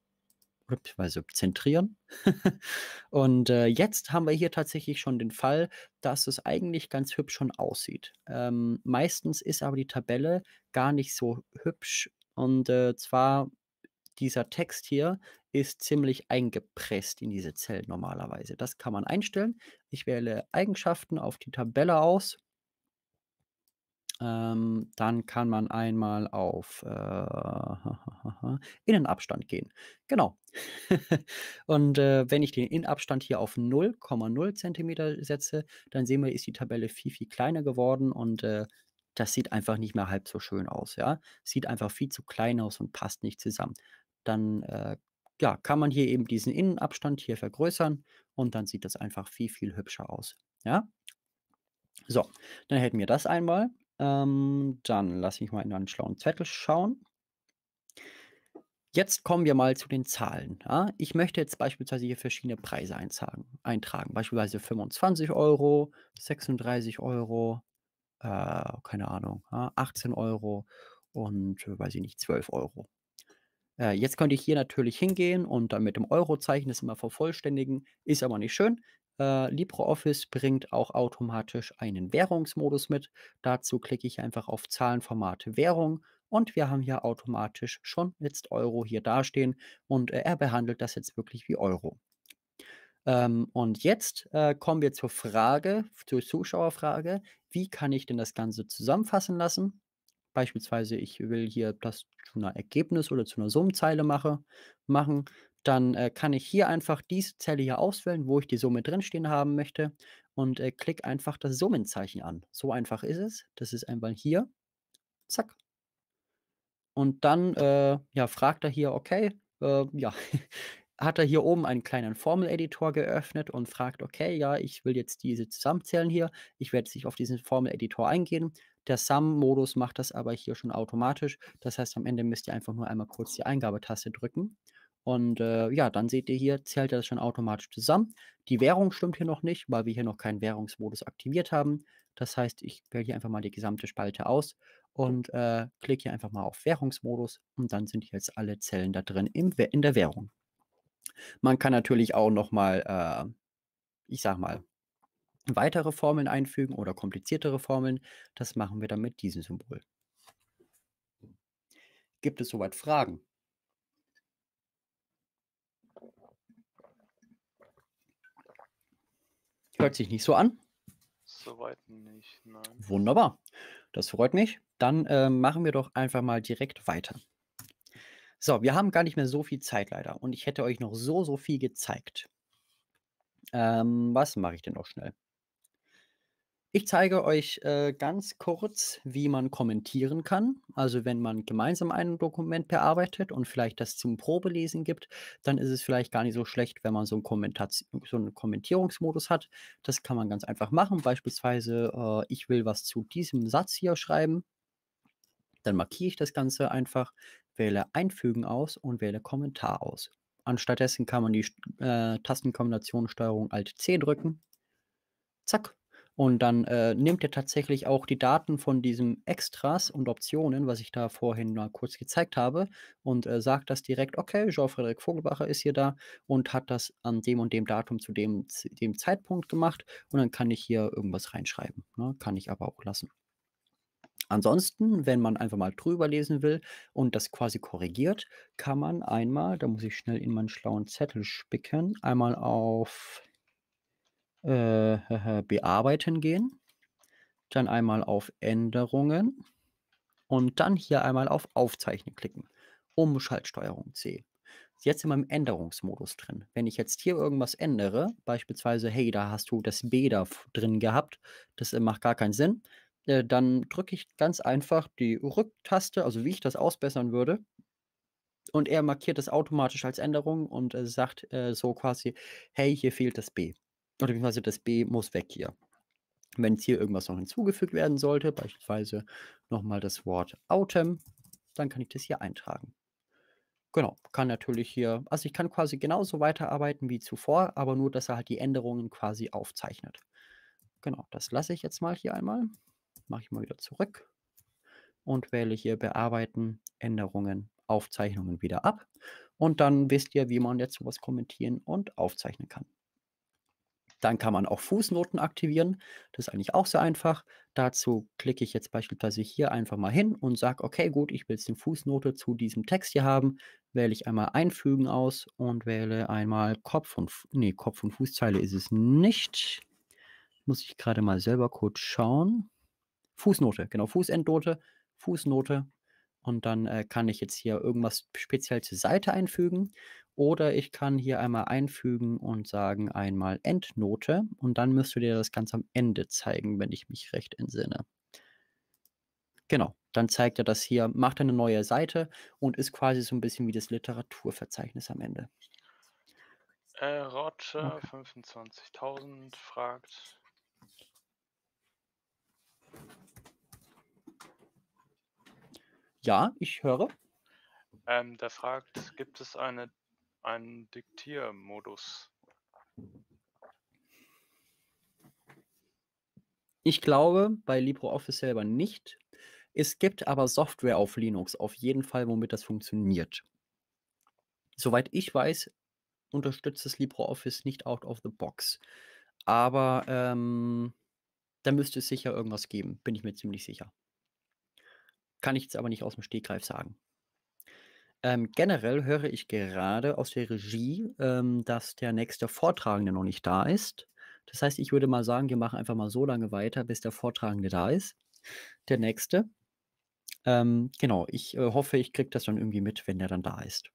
Beziehungsweise zentrieren. und äh, jetzt haben wir hier tatsächlich schon den Fall, dass es eigentlich ganz hübsch schon aussieht. Ähm, meistens ist aber die Tabelle gar nicht so hübsch. Und äh, zwar dieser Text hier ist ziemlich eingepresst in diese Zellen normalerweise. Das kann man einstellen. Ich wähle Eigenschaften auf die Tabelle aus. Ähm, dann kann man einmal auf äh, Innenabstand gehen. Genau. und äh, wenn ich den Innenabstand hier auf 0,0 cm setze, dann sehen wir, ist die Tabelle viel, viel kleiner geworden und äh, das sieht einfach nicht mehr halb so schön aus. Ja? Sieht einfach viel zu klein aus und passt nicht zusammen dann äh, ja, kann man hier eben diesen Innenabstand hier vergrößern und dann sieht das einfach viel, viel hübscher aus. Ja? So, dann hätten wir das einmal. Ähm, dann lasse ich mal in einen schlauen Zettel schauen. Jetzt kommen wir mal zu den Zahlen. Ja? Ich möchte jetzt beispielsweise hier verschiedene Preise eintragen. eintragen. Beispielsweise 25 Euro, 36 Euro, äh, keine Ahnung, ja? 18 Euro und, äh, weiß ich nicht, 12 Euro. Äh, jetzt könnte ich hier natürlich hingehen und dann mit dem Eurozeichen das immer vervollständigen. Ist aber nicht schön. Äh, LibreOffice bringt auch automatisch einen Währungsmodus mit. Dazu klicke ich einfach auf Zahlenformate Währung und wir haben hier automatisch schon jetzt Euro hier dastehen und äh, er behandelt das jetzt wirklich wie Euro. Ähm, und jetzt äh, kommen wir zur Frage, zur Zuschauerfrage, wie kann ich denn das Ganze zusammenfassen lassen? beispielsweise ich will hier das zu einer Ergebnis- oder zu einer Summenzeile mache, machen, dann äh, kann ich hier einfach diese Zelle hier auswählen, wo ich die Summe drinstehen haben möchte und äh, klicke einfach das Summenzeichen an. So einfach ist es. Das ist einmal hier. Zack. Und dann äh, ja, fragt er hier, okay, äh, ja, hat er hier oben einen kleinen Formel-Editor geöffnet und fragt, okay, ja, ich will jetzt diese zusammenzählen hier, ich werde sich auf diesen Formel-Editor eingehen, der Sum-Modus macht das aber hier schon automatisch. Das heißt, am Ende müsst ihr einfach nur einmal kurz die Eingabetaste drücken. Und äh, ja, dann seht ihr hier, zählt das schon automatisch zusammen. Die Währung stimmt hier noch nicht, weil wir hier noch keinen Währungsmodus aktiviert haben. Das heißt, ich wähle hier einfach mal die gesamte Spalte aus und äh, klicke hier einfach mal auf Währungsmodus und dann sind jetzt alle Zellen da drin im, in der Währung. Man kann natürlich auch nochmal, äh, ich sag mal, weitere Formeln einfügen oder kompliziertere Formeln. Das machen wir dann mit diesem Symbol. Gibt es soweit Fragen? Hört sich nicht so an. Soweit nicht, nein. Wunderbar. Das freut mich. Dann äh, machen wir doch einfach mal direkt weiter. So, wir haben gar nicht mehr so viel Zeit leider und ich hätte euch noch so, so viel gezeigt. Ähm, was mache ich denn noch schnell? Ich zeige euch äh, ganz kurz, wie man kommentieren kann. Also wenn man gemeinsam ein Dokument bearbeitet und vielleicht das zum Probelesen gibt, dann ist es vielleicht gar nicht so schlecht, wenn man so einen, Kommentat so einen Kommentierungsmodus hat. Das kann man ganz einfach machen. Beispielsweise, äh, ich will was zu diesem Satz hier schreiben. Dann markiere ich das Ganze einfach, wähle Einfügen aus und wähle Kommentar aus. Anstattdessen kann man die äh, Tastenkombination Steuerung Alt C drücken. Zack, und dann äh, nimmt er tatsächlich auch die Daten von diesem Extras und Optionen, was ich da vorhin mal kurz gezeigt habe, und äh, sagt das direkt, okay, Jean-Frederik Vogelbacher ist hier da und hat das an dem und dem Datum zu dem, dem Zeitpunkt gemacht. Und dann kann ich hier irgendwas reinschreiben. Ne? Kann ich aber auch lassen. Ansonsten, wenn man einfach mal drüber lesen will und das quasi korrigiert, kann man einmal, da muss ich schnell in meinen schlauen Zettel spicken, einmal auf äh, bearbeiten gehen, dann einmal auf Änderungen und dann hier einmal auf Aufzeichnen klicken. Um Schaltsteuerung C. Jetzt sind wir im Änderungsmodus drin. Wenn ich jetzt hier irgendwas ändere, beispielsweise, hey, da hast du das B da drin gehabt, das äh, macht gar keinen Sinn, äh, dann drücke ich ganz einfach die Rücktaste, also wie ich das ausbessern würde, und er markiert das automatisch als Änderung und äh, sagt so quasi, hey, hier fehlt das B oder beziehungsweise das B muss weg hier. Wenn jetzt hier irgendwas noch hinzugefügt werden sollte, beispielsweise nochmal das Wort Autumn, dann kann ich das hier eintragen. Genau, kann natürlich hier, also ich kann quasi genauso weiterarbeiten wie zuvor, aber nur, dass er halt die Änderungen quasi aufzeichnet. Genau, das lasse ich jetzt mal hier einmal. Mache ich mal wieder zurück und wähle hier Bearbeiten, Änderungen, Aufzeichnungen wieder ab. Und dann wisst ihr, wie man jetzt sowas kommentieren und aufzeichnen kann. Dann kann man auch Fußnoten aktivieren. Das ist eigentlich auch sehr einfach. Dazu klicke ich jetzt beispielsweise hier einfach mal hin und sage, okay, gut, ich will jetzt eine Fußnote zu diesem Text hier haben. Wähle ich einmal Einfügen aus und wähle einmal Kopf und, nee, Kopf und Fußzeile ist es nicht. Muss ich gerade mal selber kurz schauen. Fußnote, genau, Fußendnote, Fußnote. Und dann äh, kann ich jetzt hier irgendwas speziell zur Seite einfügen. Oder ich kann hier einmal einfügen und sagen einmal Endnote und dann müsste dir das ganz am Ende zeigen, wenn ich mich recht entsinne. Genau, dann zeigt er das hier, macht eine neue Seite und ist quasi so ein bisschen wie das Literaturverzeichnis am Ende. Äh, Roger okay. 25.000 fragt, Ja, ich höre. Ähm, der fragt, gibt es eine einen Diktiermodus. Ich glaube bei LibreOffice selber nicht. Es gibt aber Software auf Linux, auf jeden Fall, womit das funktioniert. Soweit ich weiß, unterstützt es LibreOffice nicht out of the box. Aber ähm, da müsste es sicher irgendwas geben, bin ich mir ziemlich sicher. Kann ich jetzt aber nicht aus dem Stegreif sagen. Ähm, generell höre ich gerade aus der Regie, ähm, dass der nächste Vortragende noch nicht da ist. Das heißt, ich würde mal sagen, wir machen einfach mal so lange weiter, bis der Vortragende da ist. Der nächste. Ähm, genau, ich äh, hoffe, ich kriege das dann irgendwie mit, wenn der dann da ist.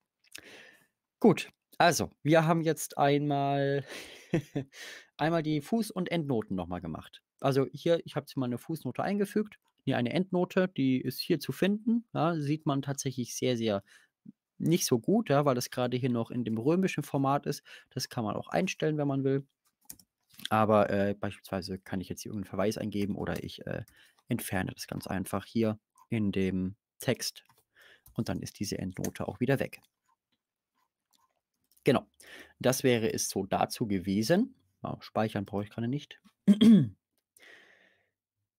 Gut, also, wir haben jetzt einmal, einmal die Fuß- und Endnoten nochmal gemacht. Also hier, ich habe jetzt mal eine Fußnote eingefügt, hier eine Endnote, die ist hier zu finden. Ja, sieht man tatsächlich sehr, sehr nicht so gut, ja, weil das gerade hier noch in dem römischen Format ist. Das kann man auch einstellen, wenn man will. Aber äh, beispielsweise kann ich jetzt hier irgendeinen Verweis eingeben oder ich äh, entferne das ganz einfach hier in dem Text und dann ist diese Endnote auch wieder weg. Genau, das wäre es so dazu gewesen. Speichern brauche ich gerade nicht.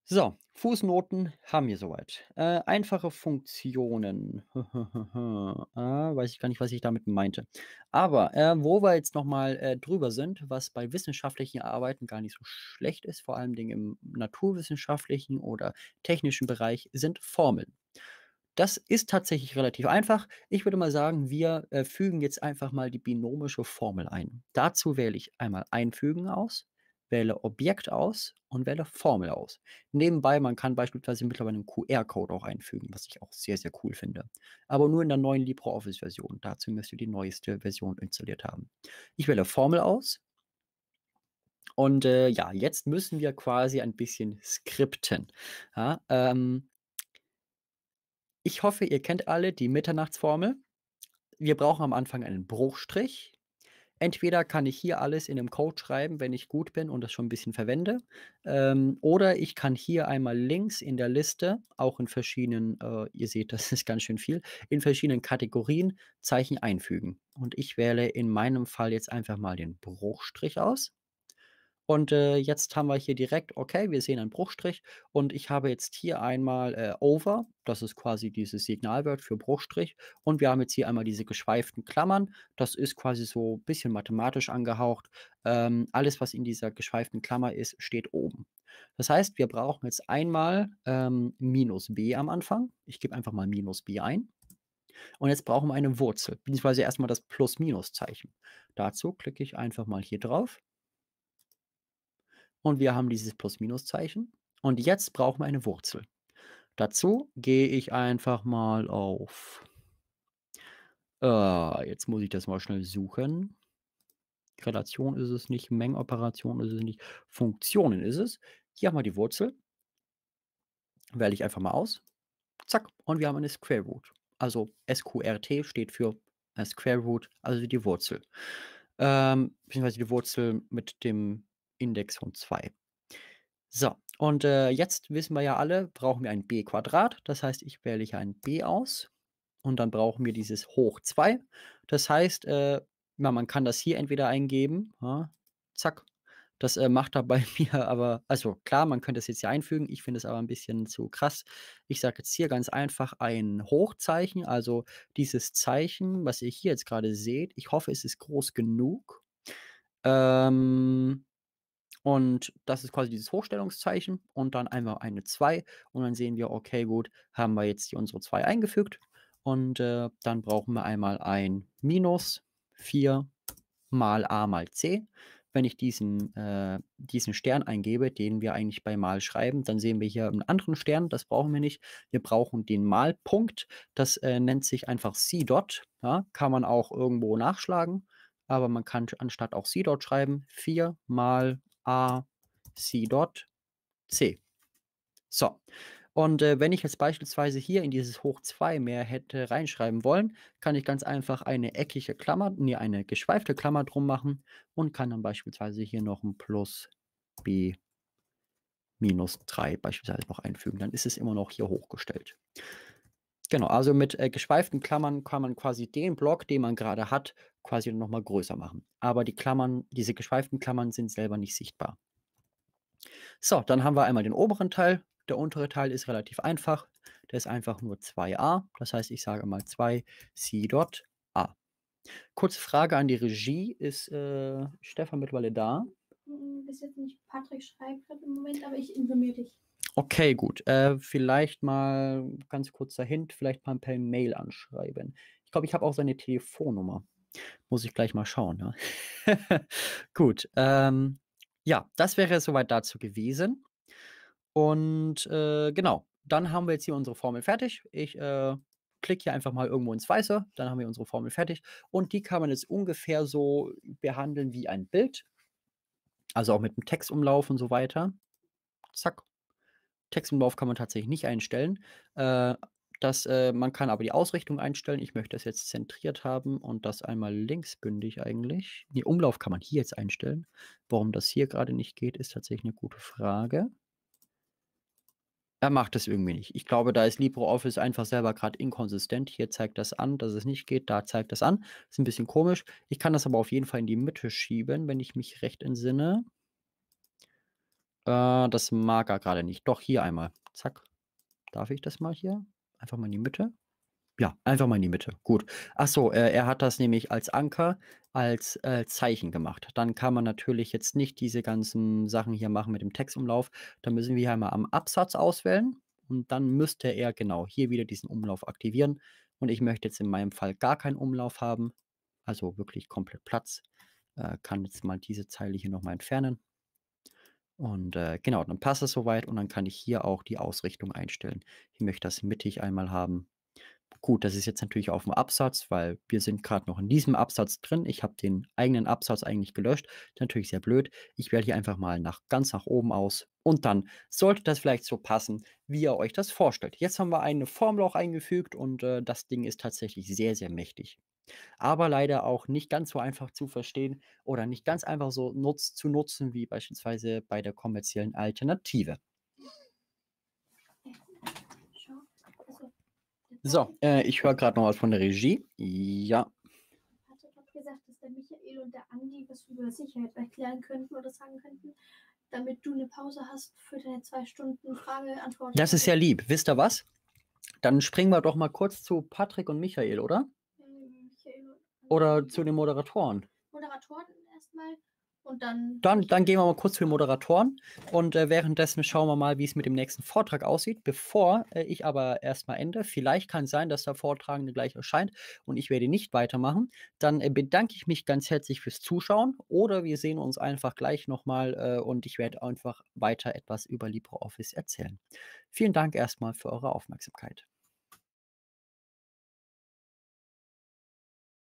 So, Fußnoten haben wir soweit. Äh, einfache Funktionen. ah, weiß ich gar nicht, was ich damit meinte. Aber äh, wo wir jetzt nochmal äh, drüber sind, was bei wissenschaftlichen Arbeiten gar nicht so schlecht ist, vor allem im naturwissenschaftlichen oder technischen Bereich, sind Formeln. Das ist tatsächlich relativ einfach. Ich würde mal sagen, wir äh, fügen jetzt einfach mal die binomische Formel ein. Dazu wähle ich einmal einfügen aus wähle Objekt aus und wähle Formel aus. Nebenbei, man kann beispielsweise mittlerweile einen QR-Code auch einfügen, was ich auch sehr, sehr cool finde. Aber nur in der neuen LibreOffice-Version. Dazu müsst ihr die neueste Version installiert haben. Ich wähle Formel aus. Und äh, ja, jetzt müssen wir quasi ein bisschen skripten. Ja, ähm, ich hoffe, ihr kennt alle die Mitternachtsformel. Wir brauchen am Anfang einen Bruchstrich, Entweder kann ich hier alles in einem Code schreiben, wenn ich gut bin und das schon ein bisschen verwende, ähm, oder ich kann hier einmal links in der Liste, auch in verschiedenen, äh, ihr seht, das ist ganz schön viel, in verschiedenen Kategorien Zeichen einfügen. Und ich wähle in meinem Fall jetzt einfach mal den Bruchstrich aus und äh, jetzt haben wir hier direkt, okay, wir sehen einen Bruchstrich und ich habe jetzt hier einmal äh, Over, das ist quasi dieses Signalwort für Bruchstrich. Und wir haben jetzt hier einmal diese geschweiften Klammern, das ist quasi so ein bisschen mathematisch angehaucht. Ähm, alles, was in dieser geschweiften Klammer ist, steht oben. Das heißt, wir brauchen jetzt einmal ähm, minus b am Anfang. Ich gebe einfach mal minus b ein. Und jetzt brauchen wir eine Wurzel, beziehungsweise erstmal das Plus-Minus-Zeichen. Dazu klicke ich einfach mal hier drauf und wir haben dieses Plus-Minus-Zeichen. Und jetzt brauchen wir eine Wurzel. Dazu gehe ich einfach mal auf. Äh, jetzt muss ich das mal schnell suchen. Relation ist es nicht, Mengenoperation ist es nicht, Funktionen ist es. Hier haben wir die Wurzel. Wähle ich einfach mal aus. Zack. Und wir haben eine Square Root. Also SQRT steht für Square Root, also die Wurzel. Ähm, beziehungsweise die Wurzel mit dem Index von 2. So, und äh, jetzt wissen wir ja alle, brauchen wir ein b Quadrat. Das heißt, ich wähle hier ein b aus und dann brauchen wir dieses hoch 2. Das heißt, äh, ja, man kann das hier entweder eingeben, ja, zack. Das äh, macht da bei mir aber, also klar, man könnte es jetzt hier einfügen. Ich finde es aber ein bisschen zu krass. Ich sage jetzt hier ganz einfach ein Hochzeichen, also dieses Zeichen, was ihr hier jetzt gerade seht. Ich hoffe, es ist groß genug. Ähm, und das ist quasi dieses Hochstellungszeichen und dann einmal eine 2 und dann sehen wir, okay, gut, haben wir jetzt hier unsere 2 eingefügt und äh, dann brauchen wir einmal ein Minus 4 mal a mal c. Wenn ich diesen, äh, diesen Stern eingebe, den wir eigentlich bei mal schreiben, dann sehen wir hier einen anderen Stern, das brauchen wir nicht. Wir brauchen den Malpunkt, das äh, nennt sich einfach C-Dot, ja? kann man auch irgendwo nachschlagen aber man kann anstatt auch C dort schreiben, 4 mal A, C dot, C. So. Und äh, wenn ich jetzt beispielsweise hier in dieses Hoch 2 mehr hätte reinschreiben wollen, kann ich ganz einfach eine eckige Klammer, nee, eine geschweifte Klammer drum machen und kann dann beispielsweise hier noch ein Plus B minus 3 beispielsweise noch einfügen. Dann ist es immer noch hier hochgestellt. Genau, also mit äh, geschweiften Klammern kann man quasi den Block, den man gerade hat, quasi nochmal größer machen. Aber die Klammern, diese geschweiften Klammern sind selber nicht sichtbar. So, dann haben wir einmal den oberen Teil. Der untere Teil ist relativ einfach. Der ist einfach nur 2a. Das heißt, ich sage mal 2 c dot a. Kurze Frage an die Regie. Ist äh, Stefan mittlerweile da? Hm, bis jetzt nicht. Patrick schreibt gerade im Moment, aber ich informiere dich. Okay, gut. Äh, vielleicht mal ganz kurzer Hint, vielleicht mal per Mail anschreiben. Ich glaube, ich habe auch seine Telefonnummer. Muss ich gleich mal schauen. Ne? gut. Ähm, ja, das wäre soweit dazu gewesen. Und äh, genau, dann haben wir jetzt hier unsere Formel fertig. Ich äh, klicke hier einfach mal irgendwo ins Weiße, dann haben wir unsere Formel fertig. Und die kann man jetzt ungefähr so behandeln wie ein Bild. Also auch mit dem Textumlauf und so weiter. Zack, Textumlauf kann man tatsächlich nicht einstellen. Äh, das, äh, man kann aber die Ausrichtung einstellen. Ich möchte das jetzt zentriert haben und das einmal linksbündig eigentlich. Den Umlauf kann man hier jetzt einstellen. Warum das hier gerade nicht geht, ist tatsächlich eine gute Frage. Er macht es irgendwie nicht. Ich glaube, da ist LibreOffice einfach selber gerade inkonsistent. Hier zeigt das an, dass es nicht geht, da zeigt das an. Ist ein bisschen komisch. Ich kann das aber auf jeden Fall in die Mitte schieben, wenn ich mich recht entsinne. Äh, das mag er gerade nicht. Doch, hier einmal. Zack. Darf ich das mal hier? Einfach mal in die Mitte. Ja, einfach mal in die Mitte. Gut. Achso, äh, er hat das nämlich als Anker, als äh, Zeichen gemacht. Dann kann man natürlich jetzt nicht diese ganzen Sachen hier machen mit dem Textumlauf. Dann müssen wir hier einmal am Absatz auswählen. Und dann müsste er genau hier wieder diesen Umlauf aktivieren. Und ich möchte jetzt in meinem Fall gar keinen Umlauf haben. Also wirklich komplett Platz. Äh, kann jetzt mal diese Zeile hier nochmal entfernen. Und äh, genau, dann passt es soweit und dann kann ich hier auch die Ausrichtung einstellen. Ich möchte das mittig einmal haben Gut, das ist jetzt natürlich auf dem Absatz, weil wir sind gerade noch in diesem Absatz drin. Ich habe den eigenen Absatz eigentlich gelöscht. Natürlich sehr blöd. Ich wähle hier einfach mal nach ganz nach oben aus und dann sollte das vielleicht so passen, wie ihr euch das vorstellt. Jetzt haben wir eine Formel auch eingefügt und äh, das Ding ist tatsächlich sehr, sehr mächtig. Aber leider auch nicht ganz so einfach zu verstehen oder nicht ganz einfach so nutz, zu nutzen wie beispielsweise bei der kommerziellen Alternative. So, äh, ich höre gerade noch was von der Regie. Ja. Hatte gerade gesagt, dass der Michael und der Andi was über Sicherheit erklären könnten oder sagen könnten, damit du eine Pause hast für deine zwei Stunden Frage-Antwort. Das ist ja lieb. Wisst ihr was? Dann springen wir doch mal kurz zu Patrick und Michael, oder? Ähm, Michael und oder zu den Moderatoren. Moderatoren erstmal. Und dann, dann, dann gehen wir mal kurz zu den Moderatoren und äh, währenddessen schauen wir mal, wie es mit dem nächsten Vortrag aussieht. Bevor äh, ich aber erstmal ende, vielleicht kann es sein, dass der Vortragende gleich erscheint und ich werde nicht weitermachen. Dann äh, bedanke ich mich ganz herzlich fürs Zuschauen oder wir sehen uns einfach gleich nochmal äh, und ich werde einfach weiter etwas über LibreOffice erzählen. Vielen Dank erstmal für eure Aufmerksamkeit.